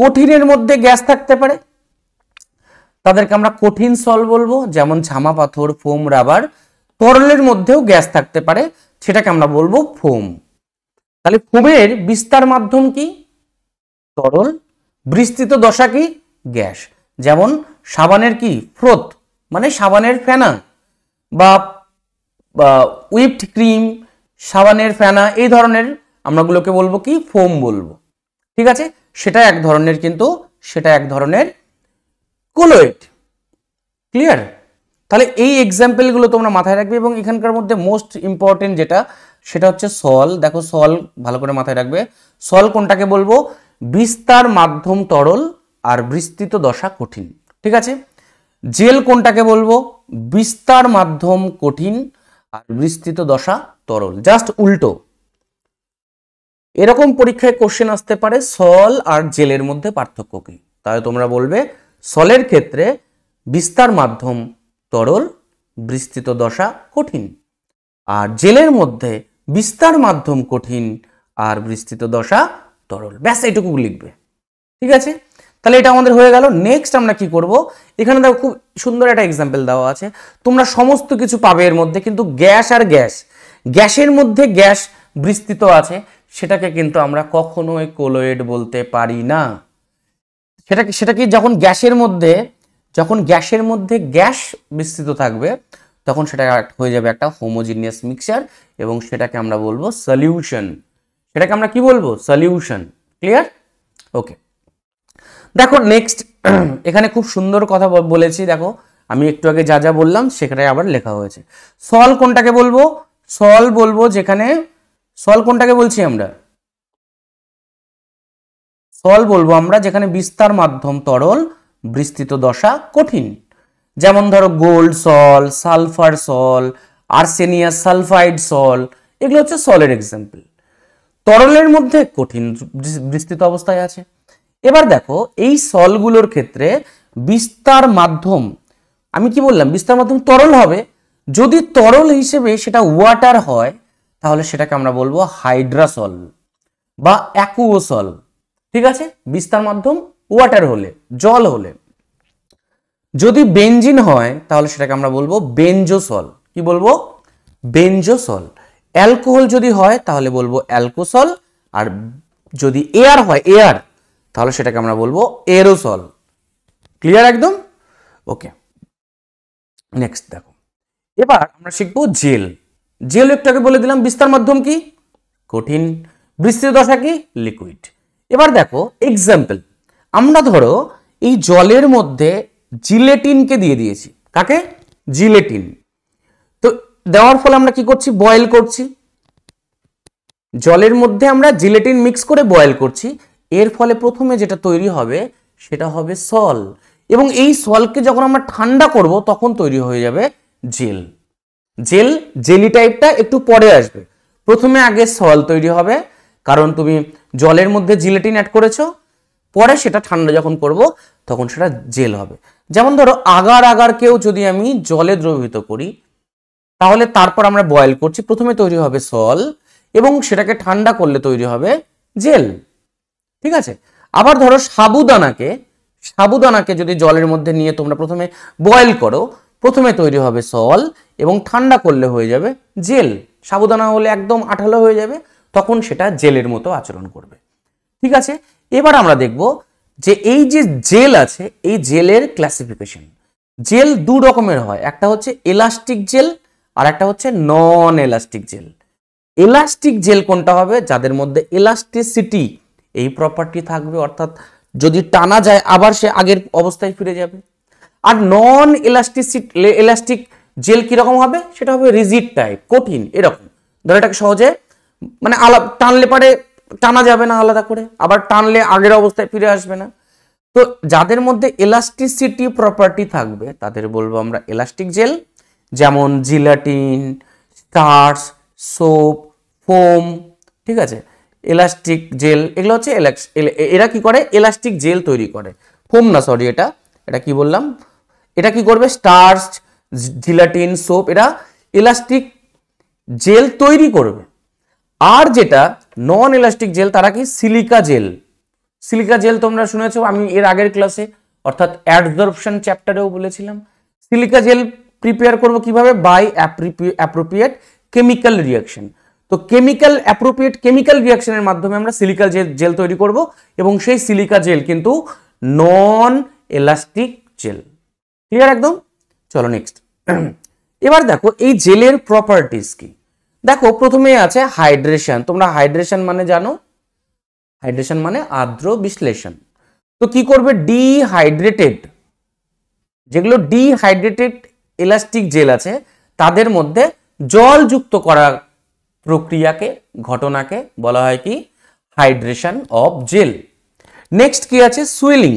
[SPEAKER 1] কঠিনের মধ্যে গ্যাস থাকতে পারে তাদেরকে আমরা কঠিন সল বলবো যেমন ঝামা পাথর ফোম রাবার তরলের মধ্যেও গ্যাস থাকতে পারে সেটাকে আমরা বলবো ফোম তাহলে ফোমের বিস্তার মাধ্যম কি তরল বিস্তৃত দশা কি গ্যাস যেমন সাবানের কি ফ্রোত মানে সাবানের ফেনা বা উইপড ক্রিম সাবানের ফেনা এই ধরনের আমরাগুলোকে বলবো কি ফোম বলবো ঠিক আছে সেটা এক ধরনের কিন্তু সেটা এক ধরনের কোলোয়েট ক্লিয়ার তাহলে এই এক্সাম্পলগুলো তোমরা মাথায় রাখবে এবং এখানকার মধ্যে মোস্ট ইম্পর্টেন্ট যেটা সেটা হচ্ছে সল দেখো সল ভালো করে মাথায় রাখবে সল কোনটাকে বলবো বিস্তার মাধ্যম তরল আর বিস্তৃত দশা কঠিন ঠিক আছে জেল কোনটাকে বলবো বিস্তার মাধ্যম কঠিন আর বিস্তৃত দশা তরল জাস্ট উল্টো এরকম পরীক্ষায় কোশ্চেন আসতে পারে সল আর জেলের মধ্যে পার্থক্য কি তাহলে তোমরা বলবে সলের ক্ষেত্রে বিস্তার মাধ্যম তরল বিস্তৃত দশা কঠিন আর জেলের মধ্যে বিস্তার মাধ্যম কঠিন আর বিস্তৃত দশা তরল ব্যাস এটুকু লিখবে ঠিক আছে তাহলে এটা আমাদের হয়ে গেল নেক্সট আমরা কি করব এখানে দেখো খুব সুন্দর একটা এক্সাম্পল দেওয়া আছে তোমরা সমস্ত কিছু পাবে এর মধ্যে কিন্তু গ্যাস আর গ্যাস গ্যাসের মধ্যে গ্যাস বিস্তৃত আছে সেটাকে কিন্তু আমরা কখনোই কোলোয়েড বলতে পারি না সেটাকে কি যখন গ্যাসের মধ্যে যখন গ্যাসের মধ্যে গ্যাস বিস্তৃত থাকবে তখন সেটা হয়ে যাবে একটা হোমোজিনিয়াস মিক্সচার এবং সেটাকে আমরা বলবো সলিউশন সেটাকে আমরা কি বলবো সলিউশন ক্লিয়ার ওকে দেখো নেক্সট এখানে খুব সুন্দর কথা বলেছি দেখো আমি একটু আগে যা যা বললাম সেখানে আবার লেখা হয়েছে সল কোনটাকে বলবো সল বলবো যেখানে সল কোনটাকে বলছি আমরা ফল বলবো আমরা যেখানে বিস্তার মাধ্যম তরল বিস্তৃত দশা কঠিন যেমন ধরো gold sol sulphur sol arsenious sulphide sol এগুলো হচ্ছে সলের এক্সাম্পল তরলের মধ্যে কঠিন বিস্তৃত অবস্থায় আছে এবার দেখো এই সলগুলোর ক্ষেত্রে বিস্তার মাধ্যম আমি কি বললাম বিস্তার মাধ্যম তরল হবে যদি তরল হিসেবে সেটা ওয়াটার হয় তাহলে সেটাকে আমরা বলবো হাইড্রাসল বা অ্যাকুয়োসল ঠিক আছে বিস্তার মাধ্যম ওয়াটার হলে জল হলে যদি বেঞ্জিন হয় তাহলে সেটাকে আমরা বলবো বেঞ্জোসল কি বলবো বেঞ্জোসল অ্যালকোহল যদি হয় তাহলে বলবো অ্যালকোসল আর যদি এয়ার হয় এয়ার তাহলে সেটাকে আমরা বলবো এরোসল ক্লিয়ার একদম ওকে নেক্সট দেখো এবার আমরা শিখবো জেল জেল একটাকে বলে দিলাম বিস্তার মাধ্যম কি কঠিন বিস্তৃত দশা কি লিকুইড এবার দেখো এক্সাম্পল আমরা ধরো এই জলের মধ্যে জিলেটিনকে দিয়ে দিয়েছি কাকে জিলেটিন তো দেওয়ার ফলে আমরা কি করছি বয়েল করছি জলের মধ্যে আমরা জিলেটিন মিক্স করে বয়েল করছি এর ফলে প্রথমে যেটা তৈরি হবে সেটা হবে সল এবং এই সলকে যখন আমরা ঠান্ডা করব তখন তৈরি হয়ে যাবে জেল জেল জেলি টাইপটা একটু পরে আসবে প্রথমে আগে সল তৈরি হবে কারণ তুমি জলের মধ্যে জিলেটিন অ্যাড করেছো পরে সেটা ঠান্ডা যখন করব তখন সেটা জেল হবে যেমন ধরো আগার আগারকেও যদি আমি জলে দ্রবীভূত করি তাহলে তারপর আমরা বয়েল করছি প্রথমে তৈরি হবে সল এবং সেটাকে ঠান্ডা করলে তৈরি হবে জেল ঠিক আছে আবার ধরো সাবুদানাকে সাবুদানাকে যদি জলের মধ্যে নিয়ে তোমরা প্রথমে বয়েল করো প্রথমে তৈরি হবে সল এবং ঠান্ডা করলে হয়ে যাবে জেল সাবুদানা হলে একদম আঠালো হয়ে যাবে তখন সেটা জেলের মতো আচরণ করবে ঠিক আছে এবার আমরা দেখব যে এই যে জেল আছে এই জেলের ক্লাসিফিকেশন জেল দু রকমের হয় একটা হচ্ছে এলাস্টিক জেল আর একটা হচ্ছে non elastic gel elastic gel কোনটা হবে যাদের মধ্যে এলাস্টিসিটি এই প্রপার্টি থাকবে অর্থাৎ যদি টানা যায় আবার সে আগের অবস্থায় ফিরে যাবে আর নন এলাস্টিসি এলাস্টিক জেল কীরকম হবে সেটা হবে রিজিড টাইপ কঠিন এরকম ধরো এটাকে সহজে মানে আলাপ টানলে পারে টানা যাবে না আলাদা করে আবার টানলে আগের অবস্থায় ফিরে আসবে না তো যাদের মধ্যে এলাস্টিসিটি প্রপার্টি থাকবে তাদের বলবো আমরা এলাস্টিক জেল যেমন জিলাটিন স্টার্স সোপ ফোম ঠিক আছে এলাস্টিক জেল এগুলো হচ্ছে এরা কি করে এলাস্টিক জেল তৈরি করে ফোম না সরি এটা এটা কি বললাম এটা কি করবে স্টার্স জিলাটিন সোপ এরা এলাস্টিক জেল তৈরি করবে আর যেটা নন ইলাস্টিক জেল তারা কি সিলিকা জেল সিলিকা জেল তোমরা শুনেছো আমি এর আগের ক্লাসে অর্থাৎ অ্যাডজর্পশন চ্যাপ্টারেও বলেছিলাম সিলিকা জেল প্রিপেয়ার করব কিভাবে বাই অ্যাপ্রোপ্রিয়েট কেমিক্যাল রিয়াকশন তো কেমিক্যাল অ্যাপ্রোপ্রিয়েট কেমিক্যাল রিয়াকশনের মাধ্যমে আমরা সিলিকা জেল জেল তৈরি করব এবং সেই সিলিকা জেল কিন্তু নন এলাস্টিক জেল ক্লিয়ার একদম চলো নেক্সট এবার দেখো এই জেলের প্রপার্টিস কি দেখো প্রথমেই আছে হাইড্রেশন তোমরা হাইড্রেশন মানে জানো হাইড্রেশন মানে আর্দ্র বিশ্লেষণ তো কি করবে ডিহাইড্রেটেড যেগুলো ডিহাইড্রেটেড ইলাস্টিক জেল আছে তাদের মধ্যে জল যুক্ত করা প্রক্রিয়াকে ঘটনাকে বলা হয় কি হাইড্রেশন অফ জেল নেক্সট কি আছে সুইলিং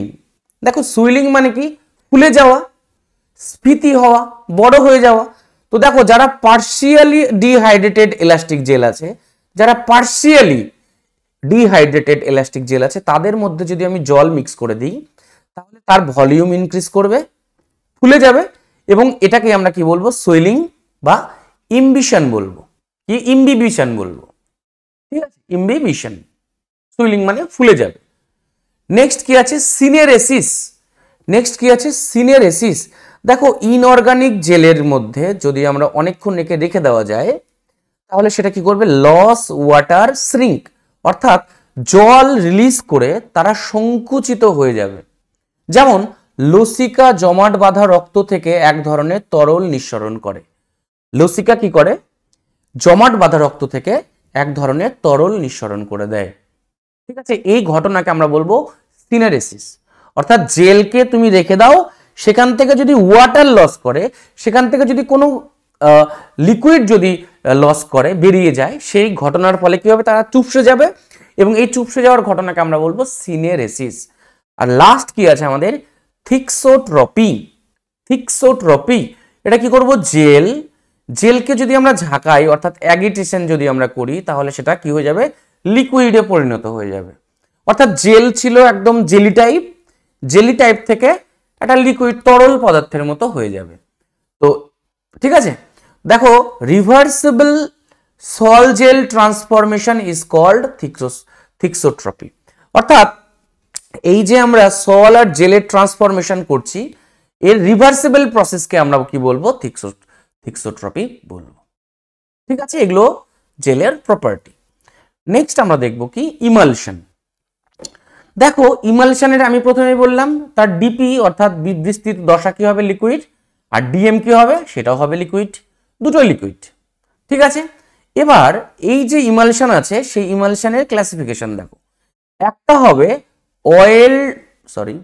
[SPEAKER 1] দেখো সুইলিং মানে কি ফুলে যাওয়া স্ফীতি হওয়া বড় হয়ে যাওয়া তো দেখো যারা পার্সিয়ালি ডিহাইড্রেটেড ইলাস্টিক জেল আছে যারা পার্সিয়ালি ডিহাইড্রেটেড ইলাস্টিক জেল আছে তাদের মধ্যে যদি আমি জল মিক্স করে দিই তাহলে তার ভলিউম ইনক্রিজ করবে ফুলে যাবে এবং এটাকে আমরা কি বলবো সোয়েলিং বা ইম্বিশন বলবো কি ইম্বিবিশন বলবো ঠিক আছে ইম্বিবিশন সুইলিং মানে ফুলে যাবে নেক্সট কি আছে সিনেরেসিস নেক্সট কি আছে সিনেরেসিস দেখো ইনঅর্গানিক জেলের মধ্যে যদি আমরা অনেকক্ষণ রেখে রেখে দেওয়া যায় তাহলে সেটা কি করবে লস ওয়াটার শ্রিঙ্ক অর্থাৎ জল রিলিজ করে তারা সংকুচিত হয়ে যাবে যেমন লসিকা জমাট বাঁধা রক্ত থেকে এক ধরনের তরল নিঃসরণ করে লসিকা কি করে জমাট বাঁধা রক্ত থেকে এক ধরনের তরল নিঃসরণ করে দেয় ঠিক আছে এই ঘটনাকে আমরা বলবো সিনারেসিস অর্থাৎ জেলকে তুমি রেখে দাও সেখান থেকে যদি ওয়াটার লস করে সেখান থেকে যদি কোনো লিকুইড যদি লস করে বেরিয়ে যায় সেই ঘটনার ফলে কী হবে তারা চুপসে যাবে এবং এই চুপসে যাওয়ার ঘটনাকে আমরা বলবো সিনেরেসিস আর লাস্ট কি আছে আমাদের থিক্সোট্রপি থিক্সোট্রপি এটা কি করব জেল জেলকে যদি আমরা ঝাঁকাই অর্থাৎ অ্যাগিটেশন যদি আমরা করি তাহলে সেটা কি হয়ে যাবে লিকুইডে পরিণত হয়ে যাবে অর্থাৎ জেল ছিল একদম জেলি টাইপ জেলি টাইপ থেকে একটা লিকুইড তরল পদার্থের মতো হয়ে যাবে তো ঠিক আছে দেখো reversible sol gel transformation is called থিক্সোস থিক্সোট্রপি অর্থাৎ এই যে আমরা সল আর জেলের ট্রান্সফরমেশন করছি এর রিভার্সিবল প্রসেসকে আমরা কি বলবো থিক্সো থিক্সোট্রপি বলবো ঠিক আছে এগুলো জেলের প্রপার্টি নেক্সট আমরা দেখব কি ইমালশন দেখো ইমালশানের আমি প্রথমে বললাম তার ডিপি অর্থাৎ বিস্তৃত দশা কি হবে লিকুইড আর ডিএম কি হবে সেটাও হবে লিকুইড দুটোই লিকুইড ঠিক আছে এবার এই যে ইমালশান আছে সেই ইমালশানের ক্লাসিফিকেশন দেখো একটা হবে অয়েল সরি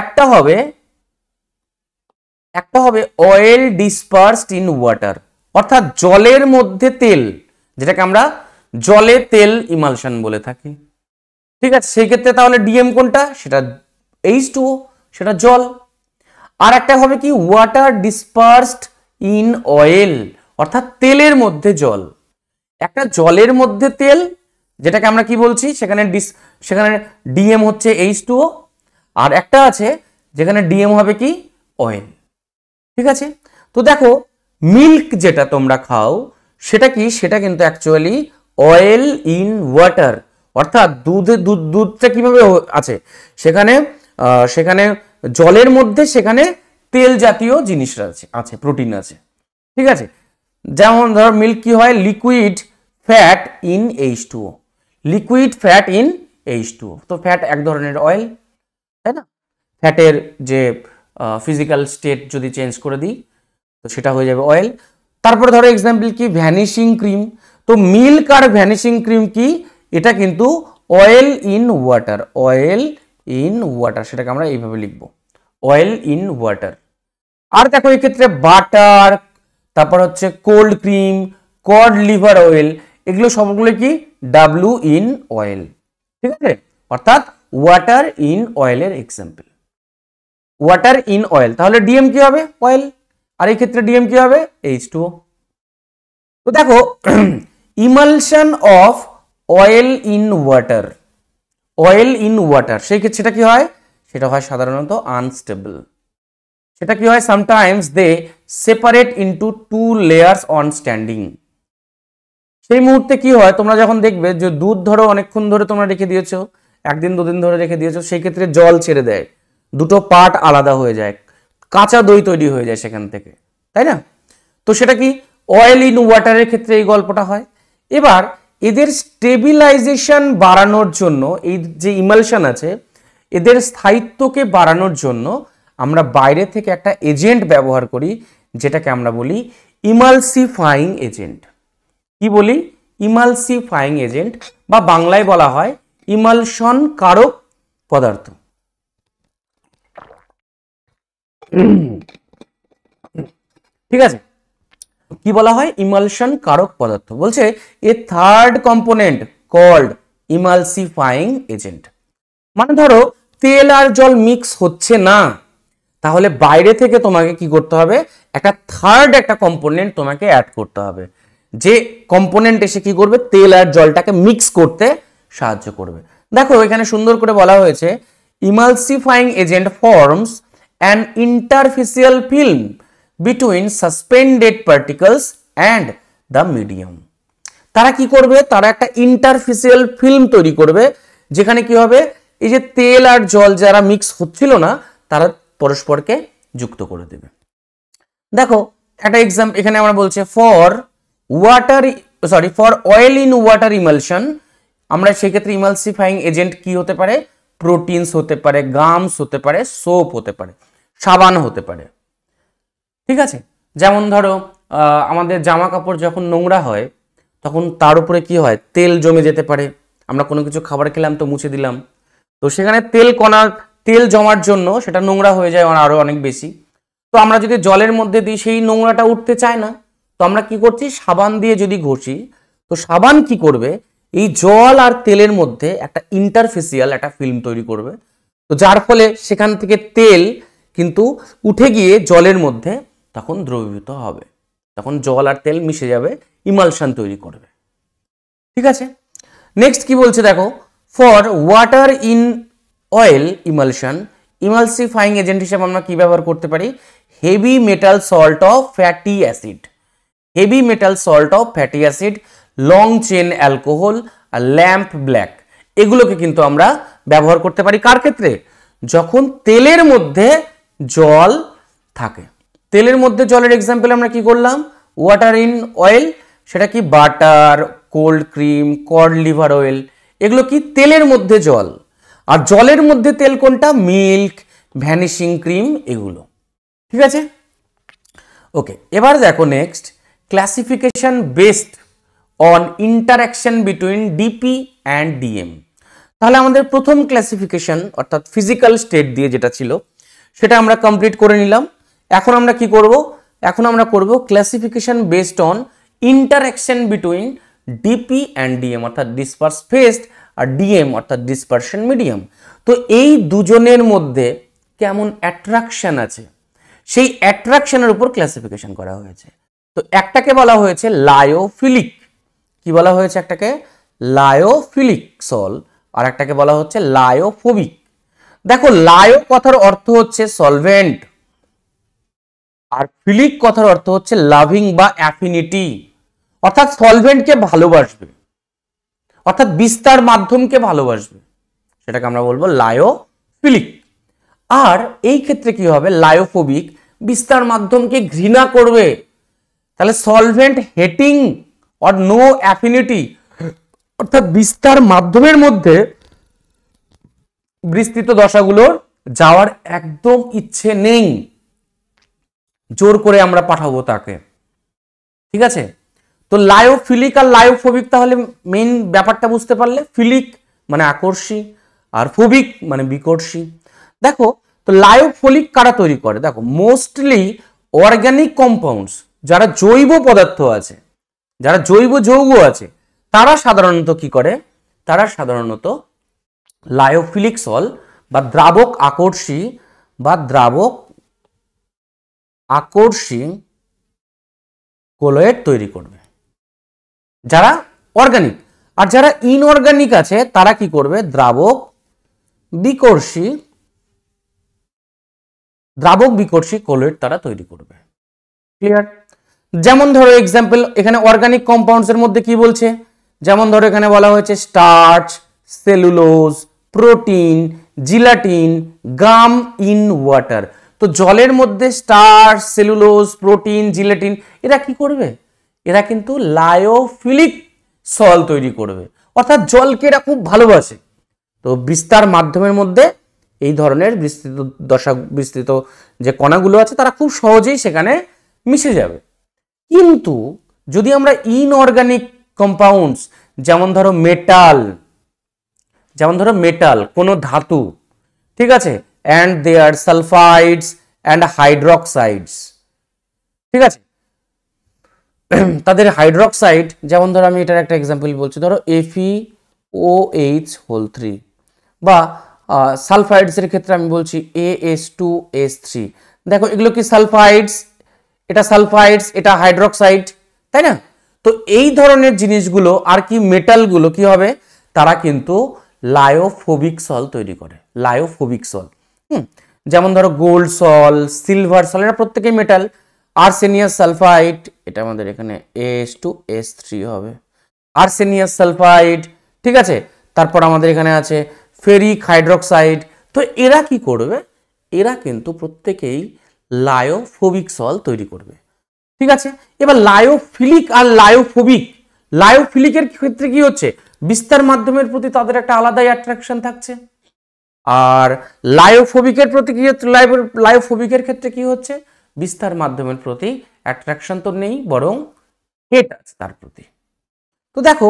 [SPEAKER 1] একটা হবে একটা হবে অয়েল ডিসপার্সড ইন ওয়াটার অর্থাৎ জলের মধ্যে তেল যেটাকে আমরা জলে তেল ইমালশান বলে থাকি ঠিক আছে সেই ক্ষেত্রে তাহলে ডিএম কোনটা সেটা এইচ টু সেটা জল আর একটা হবে কি ওয়াটার ডিসপার্সড ইন অয়েল অর্থাৎ তেলের মধ্যে জল একটা জলের মধ্যে তেল যেটাকে আমরা কি বলছি সেখানে ডিস সেখানে ডিএম হচ্ছে এইচ টু আর একটা আছে যেখানে ডিএম হবে কি অয়েল ঠিক আছে তো দেখো মিল্ক যেটা তোমরা খাও সেটা কি সেটা কিন্তু অ্যাকচুয়ালি অয়েল ইন ওয়াটার অর্থাৎ দুধে দুধ দুধটা কীভাবে আছে সেখানে সেখানে জলের মধ্যে সেখানে তেল জাতীয় জিনিস আছে আছে প্রোটিন আছে ঠিক আছে যেমন ধর মিল্ক কি হয় liquid fat in H two liquid fat in H two তো ফ্যাট এক ধরনের অয়েল তাই না ফ্যাটের যে ফিজিক্যাল স্টেট যদি চেঞ্জ করে দিই তো সেটা হয়ে যাবে অয়েল তারপরে ধরো এক্সাম্পল কি ভ্যানিশিং ক্রিম তো মিল্ক আর ভ্যানিশিং ক্রিম কি এটা কিন্তু oil in water oil in water সেটাকে আমরা এইভাবে লিখব অয়েল ইন ওয়াটার আর দেখো এক্ষেত্রে বাটার তারপর হচ্ছে cold cream cod liver oil এগুলো সবগুলো কি ডাব্লু ইন অয়েল ঠিক আছে অর্থাৎ ওয়াটার ইন অয়েলের এক্সাম্পল ওয়াটার ইন অয়েল তাহলে ডিএম কি হবে অয়েল আর এই ক্ষেত্রে ডিএম কি হবে এইচ টু তো দেখো emulsion of oil in water oil in water সেই ক্ষেত্রে সেটা কি হয় সেটা হয় সাধারণত আনস্টেবল সেটা কি হয় sometimes they separate into two layers on standing সেই মুহূর্তে কি হয় তোমরা যখন দেখবে যে দুধ ধরো অনেকক্ষণ ধরে তোমরা রেখে দিয়েছো একদিন দুদিন ধরে রেখে দিয়েছো সেই ক্ষেত্রে জল ছেড়ে দেয় দুটো পার্ট আলাদা হয়ে যায় কাঁচা দই তৈরি হয়ে যায় সেখান থেকে তাই না তো সেটা কি অয়েল ইন ওয়াটারের ক্ষেত্রে এই গল্পটা হয় এবার এদের স্টেবিলাইজেশন বাড়ানোর জন্য এই যে ইমালশন আছে এদের স্থায়িত্বকে বাড়ানোর জন্য আমরা বাইরে থেকে একটা এজেন্ট ব্যবহার করি যেটাকে আমরা বলি ইমালসিফাইং এজেন্ট কি বলি ইমালসিফাইং এজেন্ট বা বাংলায় বলা হয় ইমালশন কারক পদার্থ ঠিক আছে কি বলা হয় ইমালশন কারক পদার্থ বলছে a third component called emulsifying agent মানে ধরো তেল আর জল মিক্স হচ্ছে না তাহলে বাইরে থেকে তোমাকে কি করতে হবে একটা থার্ড একটা কম্পোনেন্ট তোমাকে অ্যাড করতে হবে যে কম্পোনেন্ট এসে কি করবে তেল আর জলটাকে মিক্স করতে সাহায্য করবে দেখো এখানে সুন্দর করে বলা হয়েছে emulsifying agent forms an interfacial film between suspended particles and the medium তারা কি করবে তারা একটা ইন্টারফিসিয়াল ফিল্ম তৈরি করবে যেখানে কি হবে এই যে তেল আর জল যারা মিক্স হচ্ছিল না তারা পরস্পরকে যুক্ত করে দেবে দেখো একটা এক্সাম এখানে আমরা বলছে for water sorry for oil in water emulsion আমরা সেক্ষেত্রে ইমালসিফাইং এজেন্ট কি হতে পারে প্রোটিনস হতে পারে গামস হতে পারে সোপ হতে পারে সাবান হতে পারে ঠিক আছে যেমন ধরো আমাদের জামা কাপড় যখন নোংরা হয় তখন তার উপরে কি হয় তেল জমে যেতে পারে আমরা কোনো কিছু খাবার খেলাম তো মুছে দিলাম তো সেখানে তেল কণা তেল জমার জন্য সেটা নোংরা হয়ে যায় আরও অনেক বেশি তো আমরা যদি জলের মধ্যে দিই সেই নোংরাটা উঠতে চায় না তো আমরা কি করছি সাবান দিয়ে যদি ঘষি তো সাবান কি করবে এই জল আর তেলের মধ্যে একটা ইন্টারফেসিয়াল একটা ফিল্ম তৈরি করবে তো যার ফলে সেখান থেকে তেল কিন্তু উঠে গিয়ে জলের মধ্যে তখন দ্রবীভূত হবে তখন জল আর তেল মিশে যাবে ইমালশান তৈরি করবে ঠিক আছে নেক্সট কি বলছে দেখো for water in oil emulsion emulsifying agent হিসেবে আমরা কি ব্যবহার করতে পারি heavy metal salt of fatty acid heavy metal salt of fatty acid long chain alcohol আর ল্যাম্প ব্ল্যাক এগুলোকে কিন্তু আমরা ব্যবহার করতে পারি কার ক্ষেত্রে যখন তেলের মধ্যে জল থাকে তেলের মধ্যে জলের এক্সাম্পল আমরা কি করলাম ওয়াটার ইন অয়েল সেটা কি butter cold cream cod liver oil এগুলো কি তেলের মধ্যে জল আর জলের মধ্যে তেল কোনটা মিল্ক ভ্যানিশিং ক্রিম এগুলো ঠিক আছে ওকে এবার দেখো next classification based on interaction between DP and DM তাহলে আমাদের প্রথম ক্লাসিফিকেশন অর্থাৎ ফিজিক্যাল স্টেট দিয়ে যেটা ছিল সেটা আমরা কমপ্লিট করে নিলাম এখন আমরা কি করব এখন আমরা করব classification based on interaction between DP and DM অর্থাৎ ডিসপার্স ফেস্ট আর ডিএম অর্থাৎ ডিসপার্সন মিডিয়াম তো এই দুজনের মধ্যে কেমন অ্যাট্রাকশান আছে সেই অ্যাট্রাকশানের উপর ক্লাসিফিকেশন করা হয়েছে তো একটাকে বলা হয়েছে লায়োফিলিক কি বলা হয়েছে একটাকে লায়োফিলিক সল আর একটাকে বলা হচ্ছে লায়োফোবিক দেখো লায়ো কথার অর্থ হচ্ছে সলভেন্ট আর ফিলিক কথার অর্থ হচ্ছে লাভিং বা অ্যাফিনিটি অর্থাৎ সলভেন্টকে ভালোবাসবে অর্থাৎ বিস্তার মাধ্যমকে ভালোবাসবে সেটাকে আমরা বলবো লায়োফিলিক আর এই ক্ষেত্রে কি হবে লায়োফোবিক বিস্তার মাধ্যমকে ঘৃণা করবে তাহলে solvent hating or no affinity অর্থাৎ বিস্তার মাধ্যমের মধ্যে বিস্তৃত দশাগুলোর যাওয়ার একদম ইচ্ছে নেই জোর করে আমরা পাঠাবো তাকে ঠিক আছে তো লায়োফিলিক আর লায়োফোবিক তাহলে মেইন ব্যাপারটা বুঝতে পারলে ফিলিক মানে আকর্ষী আর ফোবিক মানে বিকর্ষী দেখো তো লায়োফোলিক কারা তৈরি করে দেখো মোস্টলি অর্গ্যানিক কম্পাউন্ডস যারা জৈব পদার্থ আছে যারা জৈব যৌগ আছে তারা সাধারণত কি করে তারা সাধারণত লায়োফিলিক সল বা দ্রাবক আকর্ষী বা দ্রাবক আকর্ষী কোলয়েড তৈরি করবে যারা অর্গানিক আর যারা ইনঅর্গানিক আছে তারা কি করবে দ্রাবক বিকর্ষী দ্রাবক বিকর্ষী কোলয়েড তারা তৈরি করবে ক্লিয়ার যেমন ধরো এক্সাম্পল এখানে অর্গানিক কম্পাউন্ডসের মধ্যে কি বলছে যেমন ধরো এখানে বলা হয়েছে starch cellulose protein gelatin gum in water তো জলের মধ্যে স্টার সেলুলোজ প্রোটিন জিলেটিন এরা কি করবে এরা কিন্তু লায়োফিলিক সল তৈরি করবে অর্থাৎ জলকে এরা খুব ভালোবাসে তো বিস্তার মাধ্যমের মধ্যে এই ধরনের বিস্তৃত দশা বিস্তৃত যে কণাগুলো আছে তারা খুব সহজেই সেখানে মিশে যাবে কিন্তু যদি আমরা ইনঅর্গানিক কম্পাউন্ডস যেমন ধরো মেটাল যেমন ধরো মেটাল কোনো ধাতু ঠিক আছে and their sulfides and hydroxides ঠিক আছে তাদের হাইড্রোক্সাইড যেমন ধরো আমি এটার একটা এক্সাম্পল বলছি ধরো FeOH হোল থ্রি বা সালফাইডসের ক্ষেত্রে আমি বলছি AS2S3 টু এস থ্রি দেখো এগুলো কি সালফাইডস এটা সালফাইডস এটা হাইড্রোক্সাইড তাই না তো এই ধরনের জিনিসগুলো আর কি মেটালগুলো কি হবে তারা কিন্তু লায়োফোবিক সল তৈরি করে লায়োফোবিক সল যেমন ধরো গোল্ড সল সিলভার সল এটা প্রত্যেকেই মেটাল আর্সেনিয়াস সালফাইড এটা আমাদের এখানে এস টু এস থ্রি হবে আর্সেনিয়াস সালফাইড ঠিক আছে তারপর আমাদের এখানে আছে ফেরিক হাইড্রক্সাইড তো এরা কি করবে এরা কিন্তু প্রত্যেকেই লায়োফোবিক সল তৈরি করবে ঠিক আছে এবার লায়োফিলিক আর লায়োফোবিক লায়োফিলিকের ক্ষেত্রে কি হচ্ছে বিস্তার মাধ্যমের প্রতি তাদের একটা আলাদাই অ্যাট্রাকশন থাকছে আর লায়োফোবিকের প্রতি কি হচ্ছে লায়োফোবিকের ক্ষেত্রে কি হচ্ছে বিস্তার মাধ্যমের প্রতি অ্যাট্রাকশন তো নেই বরং হেট আছে তার প্রতি তো দেখো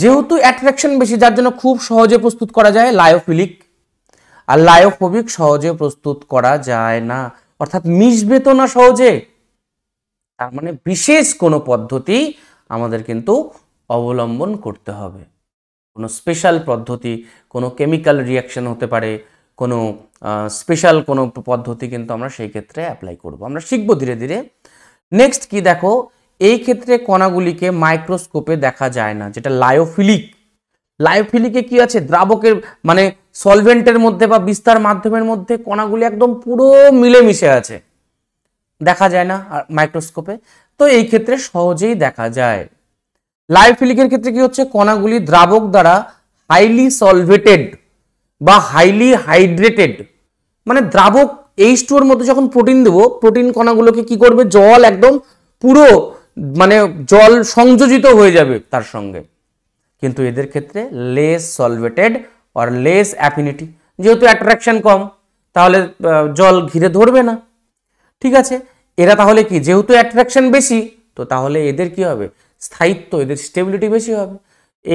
[SPEAKER 1] যেহেতু অ্যাট্রাকশন বেশি যার জন্য খুব সহজে প্রস্তুত করা যায় লায়োফিলিক আর লায়োফোবিক সহজে প্রস্তুত করা যায় না অর্থাৎ মিশবে তো না সহজে তার মানে বিশেষ কোনো পদ্ধতি আমাদের কিন্তু অবলম্বন করতে হবে কোনো স্পেশাল পদ্ধতি কোনো কেমিক্যাল রিয়াকশান হতে পারে কোনো স্পেশাল কোনো পদ্ধতি কিন্তু আমরা সেই ক্ষেত্রে অ্যাপ্লাই করব আমরা শিখব ধীরে ধীরে নেক্সট কি দেখো এই ক্ষেত্রে কণাগুলিকে মাইক্রোস্কোপে দেখা যায় না যেটা লায়োফিলিক লায়োফিলিকে কি আছে দ্রাবকের মানে সলভেন্টের মধ্যে বা বিস্তার মাধ্যমের মধ্যে কণাগুলি একদম পুরো মিলেমিশে আছে দেখা যায় না আর মাইক্রোস্কোপে তো এই ক্ষেত্রে সহজেই দেখা যায় লাইফিলিকের ক্ষেত্রে কি হচ্ছে কণাগুলি দ্রাবক দ্বারা হাইলি সলভেটেড বা হাইলি হাইড্রেটেড মানে দ্রাবক এইচ টুর মধ্যে যখন প্রোটিন দেবো প্রোটিন কণাগুলোকে কি করবে জল একদম পুরো মানে জল সংযোজিত হয়ে যাবে তার সঙ্গে কিন্তু এদের ক্ষেত্রে less solvated or less affinity যেহেতু অ্যাট্রাকশন কম তাহলে জল ঘিরে ধরবে না ঠিক আছে এরা তাহলে কি যেহেতু অ্যাট্রাকশন বেশি তো তাহলে এদের কি হবে স্থায়িত্ব এদের স্টেবিলিটি বেশি হবে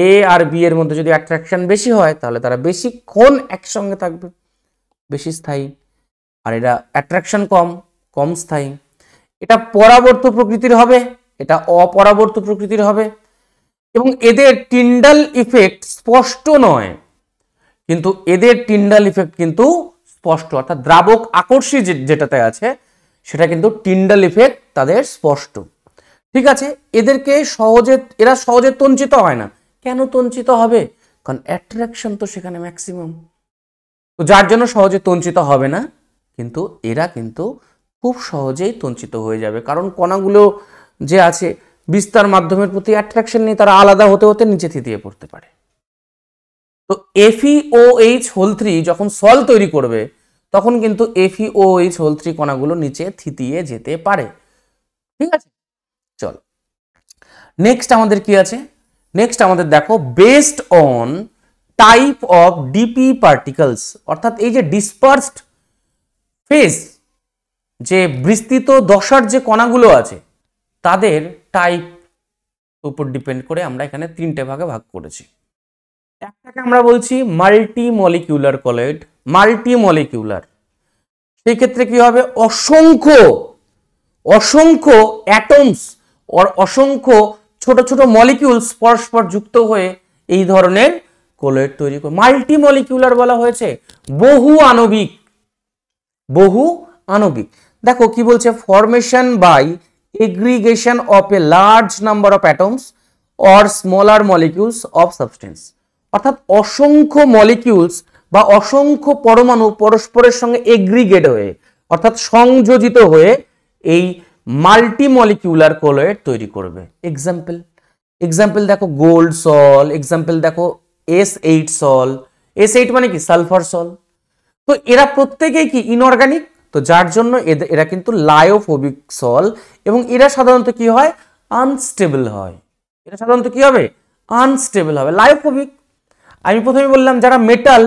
[SPEAKER 1] এ আর বি এর মধ্যে যদি অ্যাট্রাকশান বেশি হয় তাহলে তারা বেশিক্ষণ একসঙ্গে থাকবে বেশি স্থায়ী আর এটা অ্যাট্রাকশান কম কম স্থায়ী এটা পরাবর্ত প্রকৃতির হবে এটা অপরাবর্ত প্রকৃতির হবে এবং এদের টিন্ডাল ইফেক্ট স্পষ্ট নয় কিন্তু এদের টিন্ডাল ইফেক্ট কিন্তু স্পষ্ট অর্থাৎ দ্রাবক আকর্ষী যেটাতে আছে সেটা কিন্তু টিন্ডাল ইফেক্ট তাদের স্পষ্ট ঠিক আছে এদেরকে সহজে এরা সহজে তঞ্চিত হয় না কেন তঞ্চিত হবে কারণ অ্যাট্রাকশন তো সেখানে ম্যাক্সিমাম তো যার জন্য সহজে তঞ্চিত হবে না কিন্তু এরা কিন্তু খুব সহজেই তঞ্চিত হয়ে যাবে কারণ কণাগুলো যে আছে বিস্তার মাধ্যমের প্রতি অ্যাট্রাকশন নিয়ে তারা আলাদা হতে হতে নিচে থিতিয়ে পড়তে পারে তো এফিওএইচ হোল থ্রি যখন সল তৈরি করবে তখন কিন্তু এফিওএইচ হোল থ্রি কণাগুলো নিচে থিতিয়ে যেতে পারে ঠিক আছে নেক্সট আমাদের কি আছে নেক্সট আমাদের দেখো based on type of DP particles অর্থাৎ এই যে ডিসপার্সড ফেস যে বিস্তৃত দশার যে কণাগুলো আছে তাদের টাইপ উপর ডিপেন্ড করে আমরা এখানে তিনটে ভাগে ভাগ করেছি একটাকে আমরা বলছি multi molecular colloid multi molecular সেই ক্ষেত্রে কি হবে অসংখ্য অসংখ্য অ্যাটমস অসংখ্য ছোট ছোট মলিকিউল পরস্পর যুক্ত হয়ে এই ধরনের কোলয়েড তৈরি করে মাল্টি মলিকিউলার বলা হয়েছে বহু আণবিক বহু আণবিক দেখো কি বলছে formation by aggregation of a large number of atoms or smaller molecules of substance অর্থাৎ অসংখ্য মলিকিউলস বা অসংখ্য পরমাণু পরস্পরের সঙ্গে এগ্রিগেট হয়ে অর্থাৎ সংযোজিত হয়ে এই মাল্টিমলিকিউলার কোলয়েড তৈরি করবে এক্সাম্পল এক্সাম্পল দেখো গোল্ড সল এক্সাম্পল দেখো S eight sol S eight মানে কি সালফার সল তো এরা প্রত্যেকেই কি ইনঅর্গানিক তো যার জন্য এরা কিন্তু লায়োফোবিক সল এবং এরা সাধারণত কি হয় আনস্টেবল হয় এটা সাধারণত কি হবে আনস্টেবল হবে লায়োফোবিক আমি প্রথমে বললাম যারা মেটাল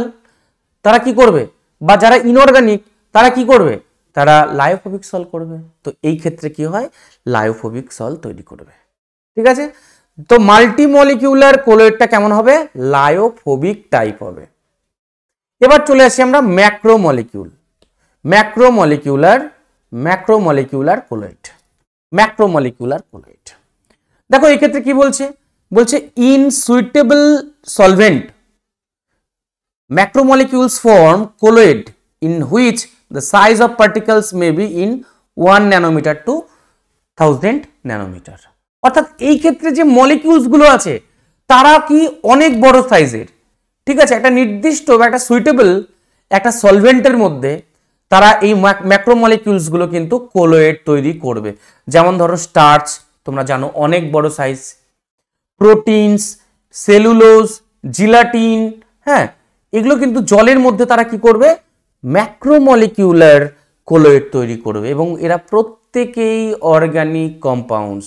[SPEAKER 1] তারা কি করবে বা যারা ইনঅর্গানিক তারা কি করবে তারা লায়োফোবিক সল করবে তো এই ক্ষেত্রে কি হয় লায়োফোবিক সল তৈরি করবে ঠিক আছে তো মাল্টিমলিকিউলার কোলোয়েডটা কেমন হবে লায়োফোবিক টাইপ হবে এবার চলে আসি আমরা ম্যাক্রোমলিকিউল ম্যাক্রোমলিকিউলার ম্যাক্রোমলিকিউলার কোলোয়েড ম্যাক্রোমলিকিউলার কোলোয়েড দেখো এক্ষেত্রে কি বলছে বলছে in suitable solvent macromolecules form colloid in which the size of particles may be in 1 nanometer to 1000 nanometer অর্থাৎ এই ক্ষেত্রে যে মলিকিউলস গুলো আছে তারা কি অনেক বড় সাইজের ঠিক আছে একটা নির্দিষ্ট বা একটা সুইটেবল একটা সলভেন্টের মধ্যে তারা এই ম্যাক্রো গুলো কিন্তু কোলোয়েড তৈরি করবে যেমন ধরো স্টার্চ তোমরা জানো অনেক বড় সাইজ প্রোটিনস সেলুলোজ জিলাটিন হ্যাঁ এগুলো কিন্তু জলের মধ্যে তারা কি করবে ম্যাক্রোমলিকিউলার কোলোয়েড তৈরি করবে এবং এরা প্রত্যেকেই অর্গানিক কম্পাউন্ডস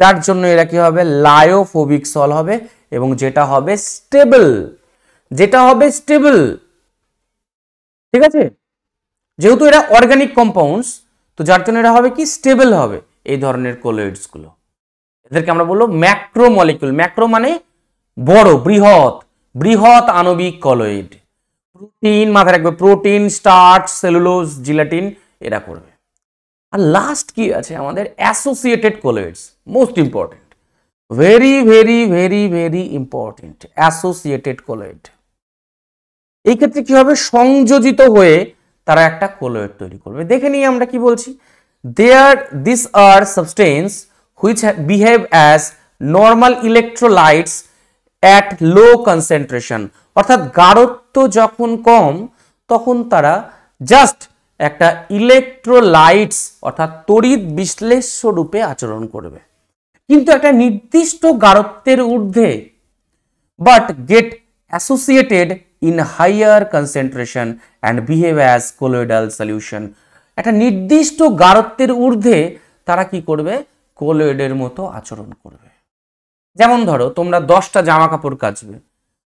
[SPEAKER 1] যার জন্য এরা কি হবে লায়োফোবিক সল হবে এবং যেটা হবে স্টেবল যেটা হবে স্টেবল ঠিক আছে যেহেতু এরা অর্গানিক কম্পাউন্ডস তো যার জন্য এরা হবে কি স্টেবল হবে এই ধরনের কোলোয়েডসগুলো এদেরকে আমরা বলবো ম্যাক্রো মলিকিউল ম্যাক্রো মানে বড় বৃহৎ বৃহৎ আণবিক কলয়েড প্রোটিন মাথায় রাখবে প্রোটিন স্টার্চ সেলুলোজ জিলাটিন এরা করবে আর লাস্ট কি আছে আমাদের associated colloids most important very very very very important associated colloid এই ক্ষেত্রে কি হবে সংযোজিত হয়ে তারা একটা কোলয়েড তৈরি করবে দেখে নিই আমরা কি বলছি there this are substance which behave as normal electrolytes at low concentration অর্থাৎ গাঢ়ত্ব যখন কম তখন তারা জাস্ট একটা ইলেকট্রোলাইটস অর্থাৎ তড়িৎ বিশ্লেষ্য রূপে আচরণ করবে কিন্তু একটা নির্দিষ্ট গাঢ়ত্বের ঊর্ধ্বে but get associated in higher concentration and behave as colloidal solution একটা নির্দিষ্ট গাঢ়ত্বের ঊর্ধ্বে তারা কি করবে কোলোয়েডের মতো আচরণ করবে যেমন ধরো তোমরা দশটা জামা কাপড় কাচবে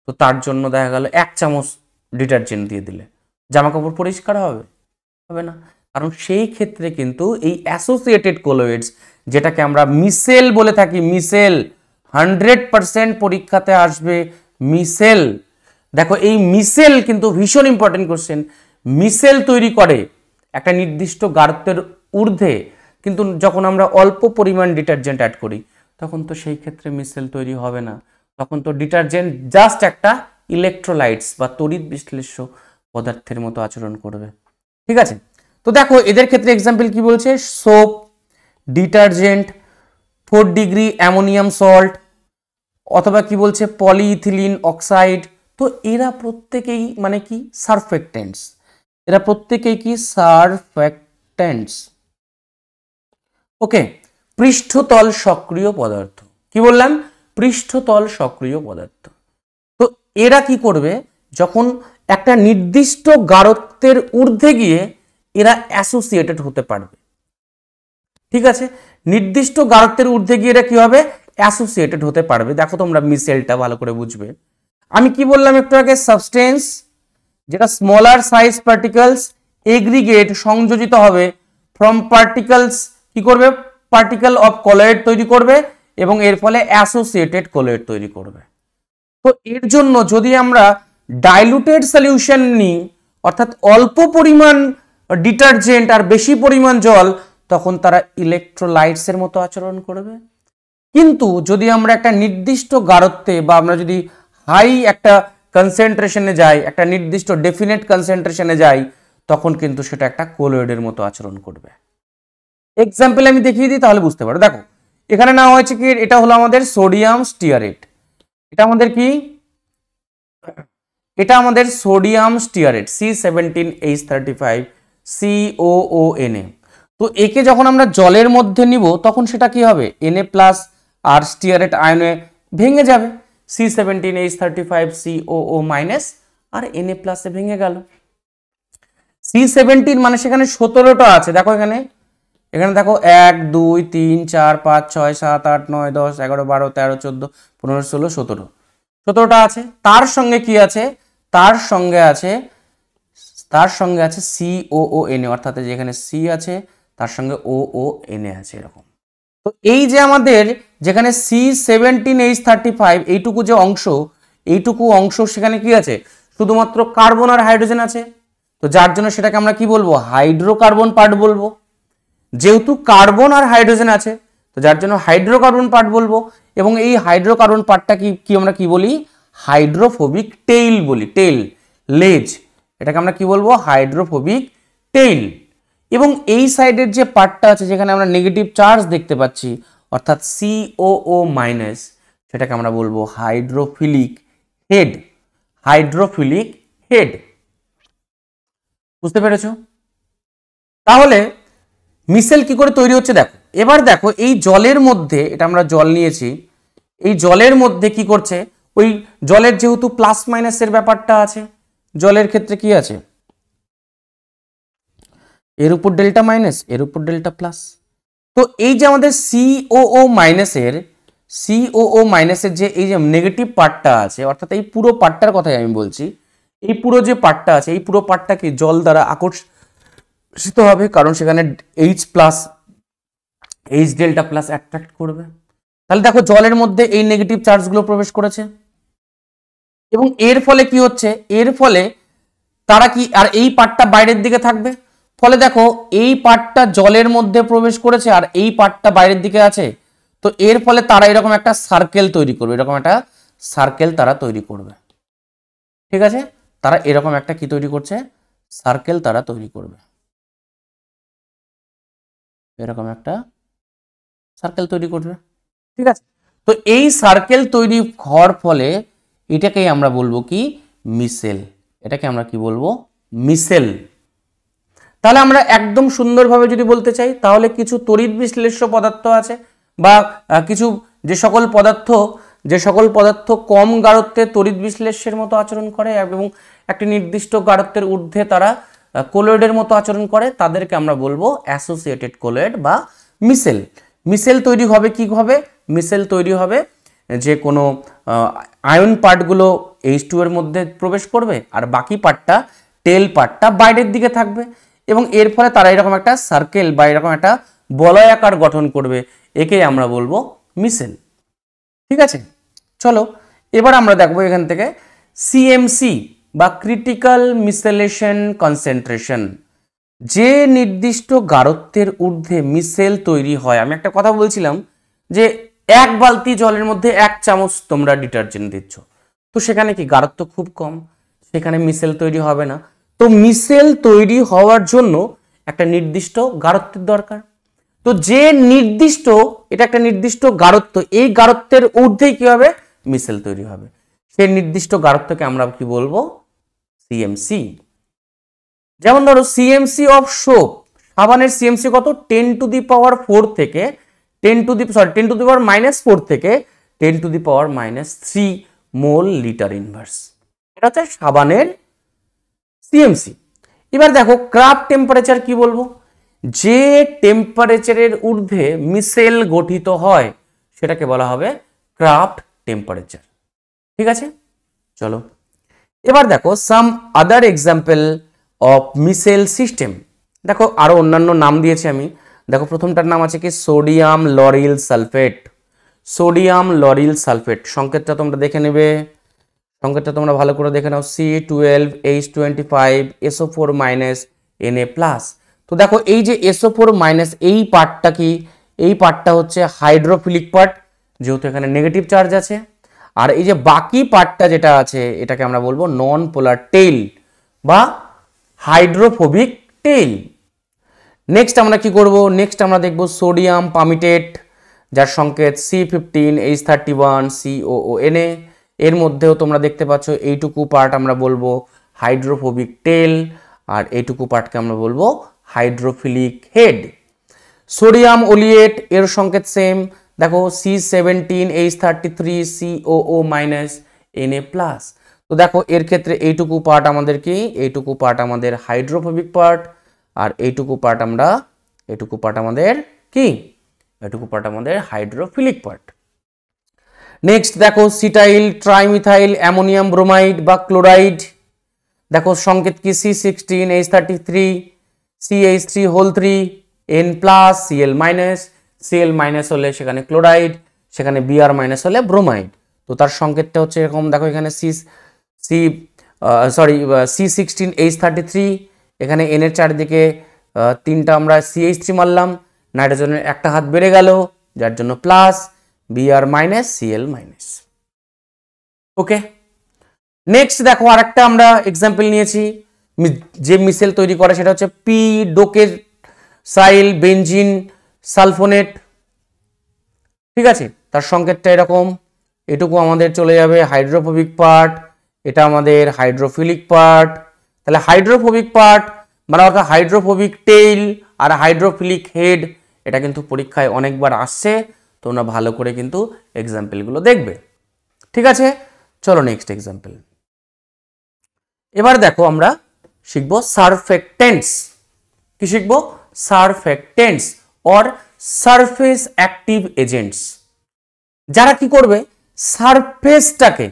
[SPEAKER 1] তো তার জন্য দেখা গেল এক চামচ ডিটারজেন্ট দিয়ে দিলে জামা কাপড় পরিষ্কার হবে হবে না কারণ সেই ক্ষেত্রে কিন্তু এই অ্যাসোসিয়েটেড কোলোয়েডস যেটাকে আমরা মিসেল বলে থাকি মিসেল হান্ড্রেড পারসেন্ট পরীক্ষাতে আসবে মিসেল দেখো এই মিসেল কিন্তু ভীষণ ইম্পর্টেন্ট কোশ্চেন মিসেল তৈরি করে একটা নির্দিষ্ট গারত্বের ঊর্ধ্বে কিন্তু যখন আমরা অল্প পরিমাণ ডিটারজেন্ট অ্যাড করি তখন তো সেই ক্ষেত্রে মিসেল তৈরি হবে না তখন তো ডিটারজেন্ট জাস্ট একটা ইলেকট্রোলাইটস বা তড়িৎ বিশ্লেষ্য পদার্থের মতো আচরণ করবে ঠিক আছে তো দেখো এদের ক্ষেত্রে এক্সাম্পল কি বলছে soap detergent four degree ammonium salt অথবা কি বলছে পলিইথিলিন অক্সাইড তো এরা প্রত্যেকেই মানে কি সারফেক্টেন্টস এরা প্রত্যেকেই কি সারফেক্টেন্টস ওকে পৃষ্ঠতল সক্রিয় পদার্থ কি বললাম পৃষ্ঠতল সক্রিয় পদার্থ তো এরা কি করবে যখন একটা নির্দিষ্ট গারত্বের ঊর্ধ্বে গিয়ে এরা অ্যাসোসিয়েটেড হতে পারবে ঠিক আছে নির্দিষ্ট গারত্বের ঊর্ধ্বে গিয়ে এরা কি হবে অ্যাসোসিয়েটেড হতে পারবে দেখো তোমরা মিসেলটা ভালো করে বুঝবে আমি কি বললাম একটু আগে সাবস্টেন্স যেটা স্মলার সাইজ পার্টিকলস এগ্রিগেট সংযোজিত হবে ফ্রম পার্টিকলস কি করবে পার্টিকেল অফ কোলয়েড তৈরি করবে এবং এর ফলে অ্যাসোসিয়েটেড কোলয়েড তৈরি করবে তো এর জন্য যদি আমরা ডাইলুটেড সলিউশন নিই অর্থাৎ অল্প পরিমাণ ডিটারজেন্ট আর বেশি পরিমাণ জল তখন তারা ইলেকট্রোলাইটসের মতো আচরণ করবে কিন্তু যদি আমরা একটা নির্দিষ্ট গাঢ়ত্বে বা আমরা যদি হাই একটা কনসেন্ট্রেশনে যাই একটা নির্দিষ্ট ডেফিনেট কনসেন্ট্রেশনে যাই তখন কিন্তু সেটা একটা কোলয়েডের মতো আচরণ করবে এক্সাম্পল আমি দেখিয়ে দিই তাহলে বুঝতে পারো দেখো এখানে নেওয়া হয়েছে কি এটা হলো আমাদের সোডিয়াম স্টিয়ারেট এটা আমাদের কি এটা আমাদের sodium stearate C seventeen H thirty five CONA তো একে যখন আমরা জলের মধ্যে নিব তখন সেটা কি হবে এনএ প্লাস আর স্টিয়ারেট আয়নে ভেঙে যাবে C seventeen H thirty five COO minus আর এনএ প্লাসে ভেঙে গেল সি সেভেন্টিন মানে সেখানে সতেরোটা আছে দেখো এখানে এখানে দেখো এক দুই তিন চার পাঁচ ছয় সাত আট নয় দশ এগারো বারো তেরো চোদ্দো পনেরো ষোলো সতেরো সতেরোটা আছে তার সঙ্গে কি আছে তার সঙ্গে আছে তার সঙ্গে আছে সি ও ও এনে অর্থাৎ যেখানে সি আছে তার সঙ্গে ও ও এন এ আছে এরকম তো এই যে আমাদের যেখানে C seventeen H thirty five এইটুকু যে অংশ এইটুকু অংশ সেখানে কি আছে শুধুমাত্র কার্বন আর হাইড্রোজেন আছে তো যার জন্য সেটাকে আমরা কি বলবো হাইড্রোকার্বন পার্ট বলবো যেহেতু কার্বন আর হাইড্রোজেন আছে তো যার জন্য হাইড্রোকার্বন পার্ট বলবো এবং এই হাইড্রোকার্বন পার্টটা কি কি আমরা কি বলি হাইড্রোফোবিক টেইল বলি টেইল লেজ এটাকে আমরা কি বলবো হাইড্রোফোবিক টেইল এবং এই সাইডের যে পার্টটা আছে যেখানে আমরা নেগেটিভ চার্জ দেখতে পাচ্ছি অর্থাৎ সিওও মাইনাস সেটাকে আমরা বলবো হাইড্রোফিলিক হেড হাইড্রোফিলিক হেড বুঝতে পেরেছ তাহলে মিসেল কি করে তৈরি হচ্ছে দেখো এবার দেখো এই জলের মধ্যে এটা আমরা জল নিয়েছি এই জলের মধ্যে কি করছে ওই জলের যেহেতু প্লাস মাইনাসের ব্যাপারটা আছে জলের ক্ষেত্রে কি আছে এর উপর ডেল্টা মাইনাস এর উপর ডেল্টা প্লাস তো এই যে আমাদের সিওও মাইনাসের সিওও মাইনাসের যে এই যে নেগেটিভ পার্টটা আছে অর্থাৎ এই পুরো পার্টটার কথাই আমি বলছি এই পুরো যে পার্টটা আছে এই পুরো পার্টটাকে জল দ্বারা আকর্ষণ শীত হবে কারণ সেখানে H plus H delta plus attract করবে তাহলে দেখো জলের মধ্যে এই নেগেটিভ চার্জগুলো প্রবেশ করেছে এবং এর ফলে কি হচ্ছে এর ফলে তারা কি আর এই পার্টটা বাইরের দিকে থাকবে ফলে দেখো এই পার্টটা জলের মধ্যে প্রবেশ করেছে আর এই পার্টটা বাইরের দিকে আছে তো এর ফলে তারা এরকম একটা সার্কেল তৈরি করবে এরকম একটা সার্কেল তারা তৈরি করবে ঠিক আছে তারা এরকম একটা কি তৈরি করছে সার্কেল তারা তৈরি করবে এরকম একটা সার্কেল তৈরি করবে ঠিক আছে তো এই সার্কেল তৈরি হওয়ার ফলে এটাকেই আমরা বলবো কি মিসেল এটাকে আমরা কি বলবো মিসেল তাহলে আমরা একদম সুন্দরভাবে যদি বলতে চাই তাহলে কিছু তড়িৎ বিশ্লেষ্য পদার্থ আছে বা কিছু যে সকল পদার্থ যে সকল পদার্থ কম গাড়ত্বে তড়িৎ বিশ্লেষ্যের মতো আচরণ করে এবং একটি নির্দিষ্ট গাড়ত্বের ঊর্ধ্বে তারা কোলোয়েডের মতো আচরণ করে তাদেরকে আমরা বলবো অ্যাসোসিয়েটেড কোলোয়েড বা মিসেল মিসেল তৈরি হবে কীভাবে মিসেল তৈরি হবে যে কোনো আয়ন পার্টগুলো এইচ টু এর মধ্যে প্রবেশ করবে আর বাকি পার্টটা টেল পার্টটা বাইরের দিকে থাকবে এবং এর ফলে তারা এরকম একটা সার্কেল বা এরকম একটা বলয় আকার গঠন করবে একেই আমরা বলবো মিসেল ঠিক আছে চলো এবার আমরা দেখবো এখান থেকে সিএমসি বা ক্রিটিক্যাল মিসেলেশন কনসেন্ট্রেশন যে নির্দিষ্ট গাঢ়ত্বের ঊর্ধ্বে মিসেল তৈরি হয় আমি একটা কথা বলছিলাম যে এক বালতি জলের মধ্যে এক চামচ তোমরা ডিটারজেন্ট দিচ্ছ তো সেখানে কি গাঢ়ত্ব খুব কম সেখানে মিসেল তৈরি হবে না তো মিসেল তৈরি হওয়ার জন্য একটা নির্দিষ্ট গাঢ়ত্বের দরকার তো যে নির্দিষ্ট এটা একটা নির্দিষ্ট গাঢ়ত্ব এই গাঢ়ত্বের ঊর্ধ্বে কি হবে মিসেল তৈরি হবে সেই নির্দিষ্ট গাঢ়ত্বকে আমরা কি বলবো সিএমসি যেমন ধরো সিএমসি অফ সোপ সাবানের সিএমসি কত ten to the power four থেকে ten to the sorry ten to the power minus four থেকে ten to the power minus three mole litre inverse এটা হচ্ছে সাবানের সিএমসি এবার দেখো ক্রাপ টেম্পারেচার কি বলবো যে টেম্পারেচারের ঊর্ধ্বে মিসেল গঠিত হয় সেটাকে বলা হবে ক্রাফট টেম্পারেচার ঠিক আছে চলো এবার দেখো some other example of micelle system দেখো আরও অন্যান্য নাম দিয়েছি আমি দেখো প্রথমটার নাম আছে কি sodium lauryl sulphate sodium lauryl sulphate সংকেতটা তোমরা দেখে নেবে সংকেতটা তোমরা ভালো করে দেখে নাও C twelve H twenty five SO four minus N A plus তো দেখো এই যে এসও ফোর মাইনাস এই পার্টটা কি এই পার্টটা হচ্ছে হাইড্রোফিলিক পার্ট যেহেতু এখানে নেগেটিভ চার্জ আছে আর এই যে বাকি পার্টটা যেটা আছে এটাকে আমরা বলবো নন পোলার টেইল বা হাইড্রোফোবিক টেইল নেক্সট আমরা কি করব নেক্সট আমরা দেখব সোডিয়াম পামিটেট যার সংকেত C fifteen H thirty one এ এর মধ্যেও তোমরা দেখতে পাচ্ছ এইটুকু পার্ট আমরা বলবো হাইড্রোফোবিক টেল আর এইটুকু পার্টকে আমরা বলবো হাইড্রোফিলিক হেড সোডিয়াম ওলিয়েট এর সংকেত সেম দেখো C seventeen H thirty three CO O minus N A plus তো দেখো এর ক্ষেত্রে এইটুকু পার্ট আমাদের কি এইটুকু পার্ট আমাদের হাইড্রোফোবিক পার্ট আর এইটুকু পার্ট আমরা এটুকু পার্ট আমাদের কি এটুকু পার্ট আমাদের হাইড্রোফিলিক পার্ট নেক্সট দেখো সিটাইল ট্রাইমিথাইল অ্যামোনিয়াম ব্রোমাইড বা ক্লোরাইড দেখো সংকেত কি C sixteen H thirty three C H three whole three N plus CL minus CL minus হলে সেখানে ক্লোরাইড সেখানে বিআর মাইনাস হলে ব্রোমাইড তো তার সংকেতটা হচ্ছে এরকম দেখো এখানে C C sorry C sixteen H thirty three এখানে এনের চারিদিকে তিনটা আমরা সিএইচ থ্রি মারলাম নাইট্রোজেনের একটা হাত বেড়ে গেল যার জন্য plus BR minus CL minus okay next দেখো আরেকটা আমরা এক্সাম্পল নিয়েছি যে মিসেল তৈরি করে সেটা হচ্ছে পি ডোকের সাইল বেঞ্জিন সালফোনেট ঠিক আছে তার সংকেতটা এরকম এটুকু আমাদের চলে যাবে হাইড্রোফোবিক পার্ট এটা আমাদের হাইড্রোফিলিক পার্ট তাহলে হাইড্রোফোবিক পার্ট মানে অর্থাৎ হাইড্রোফোবিক টেইল আর হাইড্রোফিলিক হেড এটা কিন্তু পরীক্ষায় অনেকবার আসছে তোমরা ভালো করে কিন্তু এক্সাম্পলগুলো দেখবে ঠিক আছে চলো নেক্সট এক্সাম্পল এবার দেখো আমরা শিখব সারফেক্টেন্স কি শিখব surfactants or surface active agents যারা কি করবে সারফেসটাকে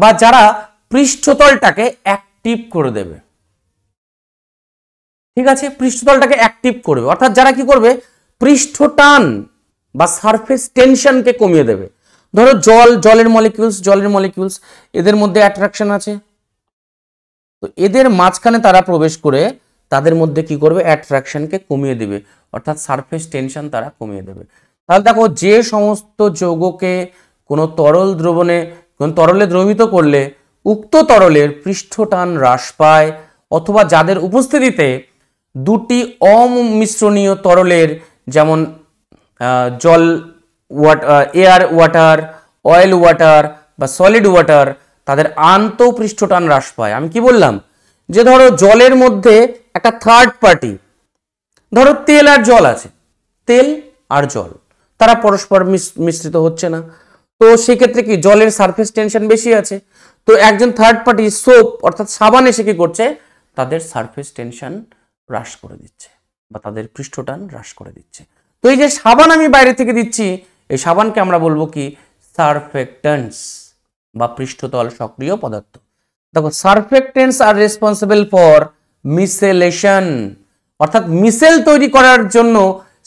[SPEAKER 1] বা যারা পৃষ্ঠতলটাকে অ্যাক্টিভ করে দেবে ঠিক আছে পৃষ্ঠতলটাকে অ্যাক্টিভ করবে অর্থাৎ যারা কি করবে পৃষ্ঠ টান বা সারফেস টেনশনকে কমিয়ে দেবে ধরো জল জলের মলিকিউলস জলের মলিকিউলস এদের মধ্যে অ্যাট্রাকশন আছে তো এদের মাঝখানে তারা প্রবেশ করে তাদের মধ্যে কি করবে অ্যাট্রাকশনকে কমিয়ে দেবে অর্থাৎ সারফেস টেনশন তারা কমিয়ে দেবে তাহলে দেখো যে সমস্ত যৌগকে কোনো তরল দ্রবণে কোন তরলে দ্রবিত করলে উক্ত তরলের পৃষ্ঠটান হ্রাস পায় অথবা যাদের উপস্থিতিতে দুটি অমিশ্রণীয় তরলের যেমন জল এয়ার ওয়াটার অয়েল ওয়াটার বা সলিড ওয়াটার তাদের আন্তঃপৃষ্ঠটান হ্রাস পায় আমি কি বললাম যে ধরো জলের মধ্যে একটা থার্ড পার্টি ধরো তেল আর জল আছে তেল আর জল তারা পরস্পর মিশ্রিত হচ্ছে না তো সেক্ষেত্রে কি জলের সারফেস টেনশন বেশি আছে তো একজন থার্ড পার্টি সোপ অর্থাৎ সাবান এসে কি করছে তাদের সারফেস টেনশন হ্রাস করে দিচ্ছে বা তাদের পৃষ্ঠটান হ্রাস করে দিচ্ছে তো এই যে সাবান আমি বাইরে থেকে দিচ্ছি এই সাবানকে আমরা বলবো কি সারফেক্টেন্স বা পৃষ্ঠতল সক্রিয় পদার্থ দেখো সারফেক্টেন্স আর রেসপন্সিবল ফর মিসেলেশন অর্থাৎ মিসেল তৈরি করার জন্য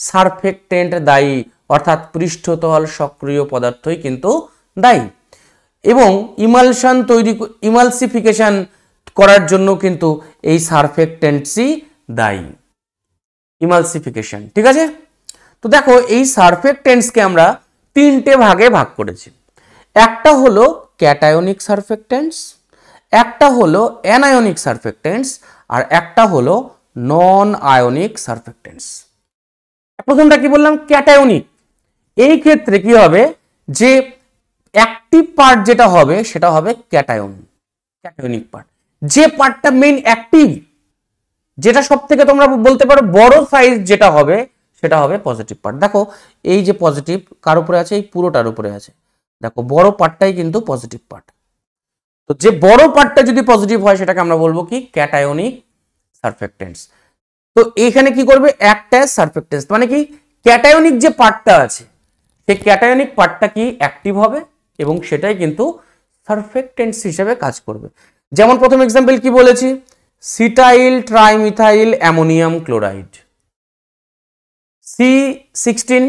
[SPEAKER 1] সারফেক্টেন্ট দায়ী অর্থাৎ পৃষ্ঠতল সক্রিয় পদার্থই কিন্তু দায়ী এবং ইমালশান তৈরি ইমালসিফিকেশন করার জন্য কিন্তু এই সারফেক্টেন্টসই দায়ী ইমালসিফিকেশন ঠিক আছে তো দেখো এই সারফেক্টেন্টসকে আমরা তিনটে ভাগে ভাগ করেছি একটা হলো ক্যাটায়নিক সারফেক্টেন্টস একটা হলো অ্যানায়নিক সারফেক্টেন্টস আর একটা হলো নন আয়নিক সারফেক্টেন্স প্রথমটা কি বললাম ক্যাটায়নিক এই ক্ষেত্রে কি হবে যে অ্যাক্টিভ পার্ট যেটা হবে সেটা হবে ক্যাটায়ন ক্যাটায়নিক পার্ট যে পার্টটা মেইন অ্যাক্টিভ যেটা সব থেকে তোমরা বলতে পারো বড় সাইজ যেটা হবে সেটা হবে পজিটিভ পার্ট দেখো এই যে পজিটিভ কার উপরে আছে এই পুরোটার উপরে আছে দেখো বড় পার্টটাই কিন্তু পজিটিভ পার্ট তো যে বড় পার্টটা যদি পজিটিভ হয় সেটাকে আমরা বলবো কি ক্যাটায়নিক সারফেক্টেন্স তো এইখানে কি করবে একটা সারফেক্টেন্স মানে কি ক্যাটায়নিক যে পার্টটা আছে সেই ক্যাটায়নিক পার্টটা কি অ্যাক্টিভ হবে এবং সেটাই কিন্তু সারফেক্টেন্স হিসেবে কাজ করবে যেমন প্রথম এক্সাম্পল কি বলেছি cetyl trimethyl ammonium chloride C sixteen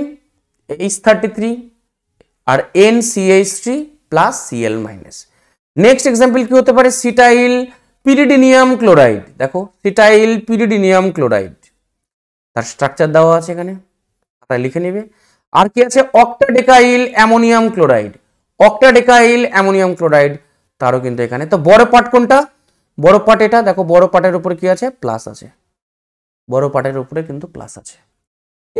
[SPEAKER 1] H thirty three আর N CH three plus CL minus next example কি হতে পারে সিটাইল পিরিডিনিয়াম ক্লোরাইড দেখো সিটাইল পিরিডিনিয়াম ক্লোরাইড তার স্ট্রাকচার দেওয়া আছে এখানে তাই লিখে নেবে আর কি আছে octadecyl ammonium chloride octadecyl ammonium chloride তারও কিন্তু এখানে তো বড় পাট কোনটা বড় পাট এটা দেখো বড় পাটের উপরে কি আছে প্লাস আছে বড় পাটের উপরে কিন্তু প্লাস আছে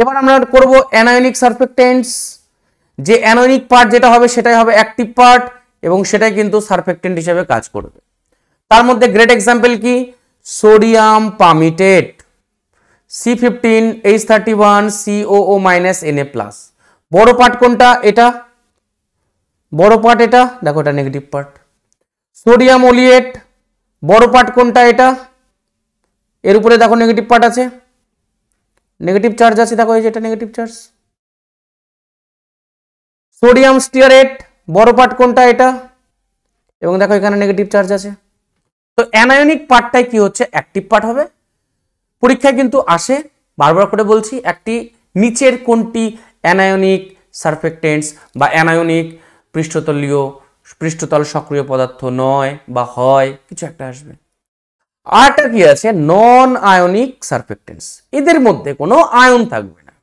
[SPEAKER 1] এবার আমরা করব অ্যানায়নিক সারফেক্টেন্টস যে অ্যানায়নিক পার্ট যেটা হবে সেটাই হবে অ্যাক্টিভ পার্ট এবং সেটাই কিন্তু সারফেক্টেন্ট হিসেবে কাজ করবে তার মধ্যে গ্রেট এক্সাম্পল কি sodium palmitate C fifteen H thirty one CO minus N A plus বড় পার্ট কোনটা এটা বড় পার্ট এটা দেখো এটা নেগেটিভ পার্ট সোডিয়াম ওলিয়েট বড় পার্ট কোনটা এটা এর উপরে দেখো নেগেটিভ পার্ট আছে নেগেটিভ চার্জ আছে দেখো এই যে এটা নেগেটিভ চার্জ সোডিয়াম স্টিয়ারেট বড় পার্ট কোনটা এটা এবং দেখো এখানে নেগেটিভ চার্জ আছে তো অ্যানায়নিক পার্টটাই কি হচ্ছে অ্যাক্টিভ পার্ট হবে পরীক্ষায় কিন্তু আসে বারবার করে বলছি একটি নিচের কোনটি অ্যানায়নিক সারফেক্টেন্স বা অ্যানায়নিক পৃষ্ঠতলীয় পৃষ্ঠতল সক্রিয় পদার্থ নয় বা হয় কিছু একটা আসবে আরেকটা কি আছে নন আয়নিক সারফেক্টেন্স এদের মধ্যে কোনো আয়ন থাকবে না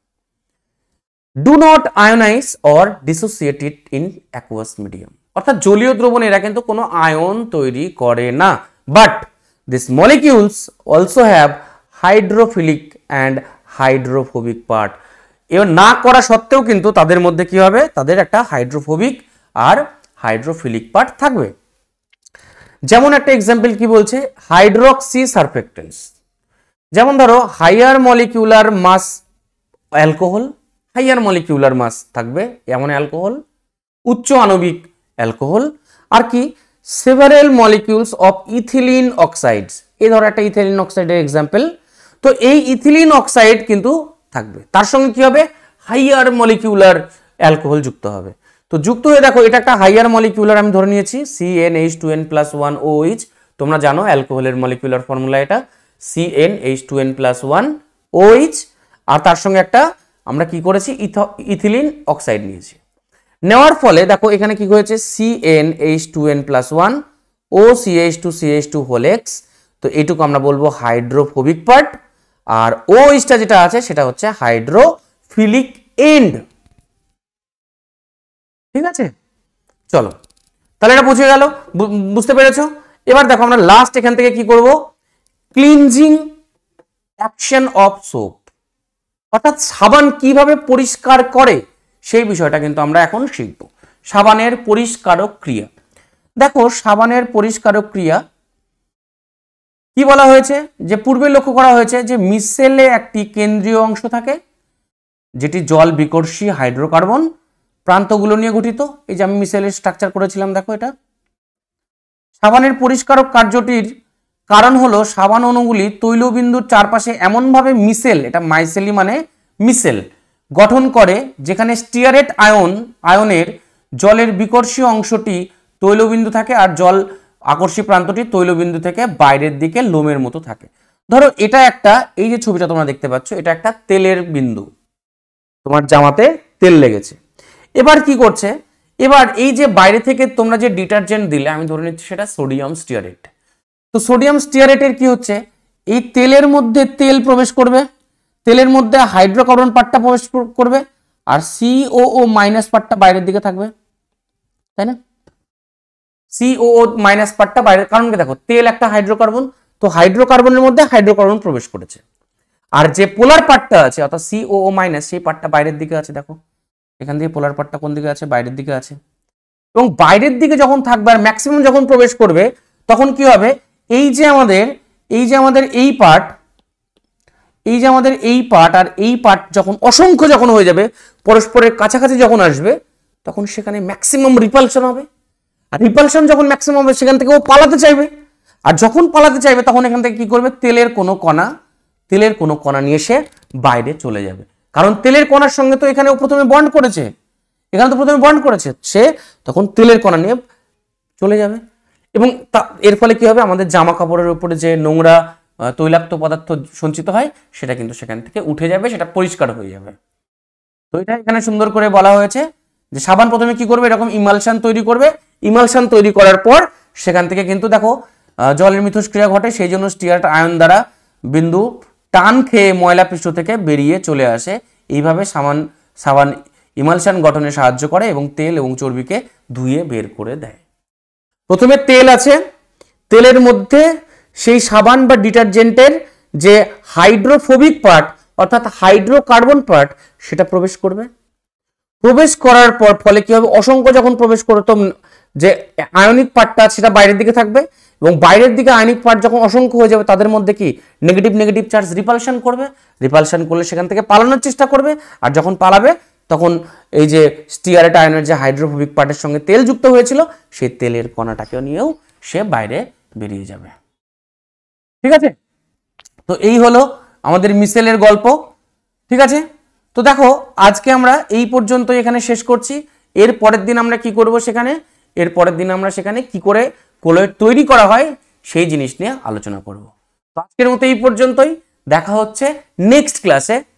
[SPEAKER 1] do not ionize or dissociated in aqueous medium অর্থাৎ জলীয় দ্রবণ এরা কিন্তু কোনো আয়ন তৈরি করে না But these molecules also have hydrophilic and hydrophobic part. এবার না করা সত্ত্বেও কিন্তু তাদের মধ্যে কি হবে তাদের একটা হাইড্রোফোবিক আর হাইড্রোফিলিক পার্ট থাকবে যেমন একটা এক্সাম্পল কি বলছে হাইড্রক্সি সারফেক্টেন্স যেমন ধরো higher molecular mass alcohol higher molecular mass থাকবে এমন অ্যালকোহল উচ্চ আণবিক অ্যালকোহল আর কি several molecules of ethylene oxides এই ধরো একটা ইথিলিন অক্সাইডের এক্সাম্পল তো এই ইথিলিন অক্সাইড কিন্তু থাকবে তার সঙ্গে কি হবে হাইয়ার মলিকিউলার অ্যালকোহল যুক্ত হবে তো যুক্ত হয়ে দেখো এটা একটা হাইয়ার মলিকিউলার আমি ধরে নিয়েছি C N H two N plus one O H তোমরা জানো অ্যালকোহলের মলিকিউলার ফর্মুলা এটা C N H two N plus one O H আর তার সঙ্গে একটা আমরা কি করেছি ইথিলিন অক্সাইড নিয়েছি নেওয়ার ফলে দেখো এখানে কি হয়েছে C N H two N plus one O C H two C H two whole x তো এইটুকু আমরা বলবো হাইড্রোফোবিক পার্ট আর ও ইস্টা যেটা আছে সেটা হচ্ছে হাইড্রোফিলিক এন্ড ঠিক আছে চলো তাহলে এটা বুঝে গেল বুঝতে পেরেছ এবার দেখো আমরা লাস্ট এখান থেকে কি করব ক্লিনজিং অ্যাকশন অফ সোপ অর্থাৎ সাবান কিভাবে পরিষ্কার করে সেই বিষয়টা কিন্তু আমরা এখন শিখব সাবানের পরিষ্কারক ক্রিয়া দেখো সাবানের পরিষ্কারক ক্রিয়া কি বলা হয়েছে যে পূর্বে লক্ষ্য করা হয়েছে যে মিসেলে একটি কেন্দ্রীয় অংশ থাকে যেটি জল বিকর্ষী হাইড্রোকার্বন প্রান্তগুলো নিয়ে গঠিত এই যে আমি মিসেলের স্ট্রাকচার করেছিলাম দেখো এটা সাবানের পরিষ্কারক কার্যটির কারণ হলো সাবান অণুগুলি তৈলবিন্দুর চারপাশে এমনভাবে মিসেল এটা মাইসেলি মানে মিসেল গঠন করে যেখানে স্টিয়ারেট আয়ন আয়নের জলের বিকর্ষীয় অংশটি তৈলবিন্দু থাকে আর জল আকর্ষী প্রান্তটি তৈলবিন্দু থেকে বাইরের দিকে লোমের মতো থাকে ধরো এটা একটা এই যে ছবিটা তোমরা দেখতে পাচ্ছ এটা একটা তেলের বিন্দু তোমার জামাতে তেল লেগেছে এবার কি করছে এবার এই যে বাইরে থেকে তোমরা যে ডিটারজেন্ট দিলে আমি ধরে নিচ্ছি সেটা সোডিয়াম স্টিয়ারেট তো সোডিয়াম স্টিয়ারেটের কি হচ্ছে এই তেলের মধ্যে তেল প্রবেশ করবে তেলের মধ্যে হাইড্রোকার্বন পার্টটা প্রবেশ করবে আর সিও ও মাইনাস পার্টটা বাইরের দিকে থাকবে তাই না সিও ও মাইনাস পার্টটা বাইরের কারণ কি দেখো তেল একটা হাইড্রোকার্বন তো হাইড্রোকার্বনের মধ্যে হাইড্রোকার্বন প্রবেশ করেছে আর যে পোলার পার্টটা আছে অর্থাৎ সিও ও মাইনাস সেই পার্টটা বাইরের দিকে আছে দেখো এখান থেকে পোলার পার্টটা কোন দিকে আছে বাইরের দিকে আছে এবং বাইরের দিকে যখন থাকবে আর ম্যাক্সিমাম যখন প্রবেশ করবে তখন কি হবে এই যে আমাদের এই যে আমাদের এই পার্ট এই যে আমাদের এই পার্ট আর এই পার্ট যখন অসংখ্য যখন হয়ে যাবে পরস্পরের কাছাকাছি যখন আসবে তখন সেখানে ম্যাক্সিমাম রিপালশন হবে আর রিপালশন যখন ম্যাক্সিমাম হবে সেখান থেকে ও পালাতে চাইবে আর যখন পালাতে চাইবে তখন এখান থেকে কি করবে তেলের কোনো কণা তেলের কোনো কণা নিয়ে সে বাইরে চলে যাবে কারণ তেলের কণার সঙ্গে তো এখানে ও প্রথমে বন্ড করেছে এখানে তো প্রথমে বন্ড করেছে সে তখন তেলের কণা নিয়ে চলে যাবে এবং এর ফলে কি হবে আমাদের জামা কাপড়ের উপরে যে নোংরা তৈলাক্ত পদার্থ সঞ্চিত হয় সেটা কিন্তু সেখান থেকে উঠে যাবে সেটা পরিষ্কার হয়ে যাবে তো এটা এখানে সুন্দর করে বলা হয়েছে যে সাবান প্রথমে কি করবে এরকম ইমালশান তৈরি করবে ইমালশান তৈরি করার পর সেখান থেকে কিন্তু দেখো জলের মিথস্ক্রিয়া ঘটে সেই জন্য স্টিয়ারটা আয়ন দ্বারা বিন্দু টান খেয়ে ময়লা পৃষ্ঠ থেকে বেরিয়ে চলে আসে এইভাবে সাবান সাবান ইমালশান গঠনে সাহায্য করে এবং তেল এবং চর্বিকে ধুয়ে বের করে দেয় প্রথমে তেল আছে তেলের মধ্যে সেই সাবান বা ডিটারজেন্টের যে হাইড্রোফোবিক পার্ট অর্থাৎ হাইড্রোকার্বন পার্ট সেটা প্রবেশ করবে প্রবেশ করার পর ফলে কি হবে অসংখ্য যখন প্রবেশ করতো যে আয়নিক পার্টটা সেটা বাইরের দিকে থাকবে এবং বাইরের দিকে আয়নিক পার্ট যখন অসংখ্য হয়ে যাবে তাদের মধ্যে কি নেগেটিভ নেগেটিভ চার্জ রিপালশন করবে রিপালশন করলে সেখান থেকে পালানোর চেষ্টা করবে আর যখন পালাবে তখন এই যে স্টিয়ারেট আয়নের যে হাইড্রোফোবিক পার্টের সঙ্গে তেল যুক্ত হয়েছিল সেই তেলের কণাটাকেও নিয়েও সে বাইরে বেরিয়ে যাবে ঠিক আছে তো এই হলো আমাদের মিসেলের গল্প ঠিক আছে তো দেখো আজকে আমরা এই পর্যন্ত এখানে শেষ করছি এর পরের দিন আমরা কি করব সেখানে এর পরের দিন আমরা সেখানে কি করে কোলয়েড তৈরি করা হয় সেই জিনিস নিয়ে আলোচনা করব তো আজকের মতো এই পর্যন্তই দেখা হচ্ছে নেক্সট ক্লাসে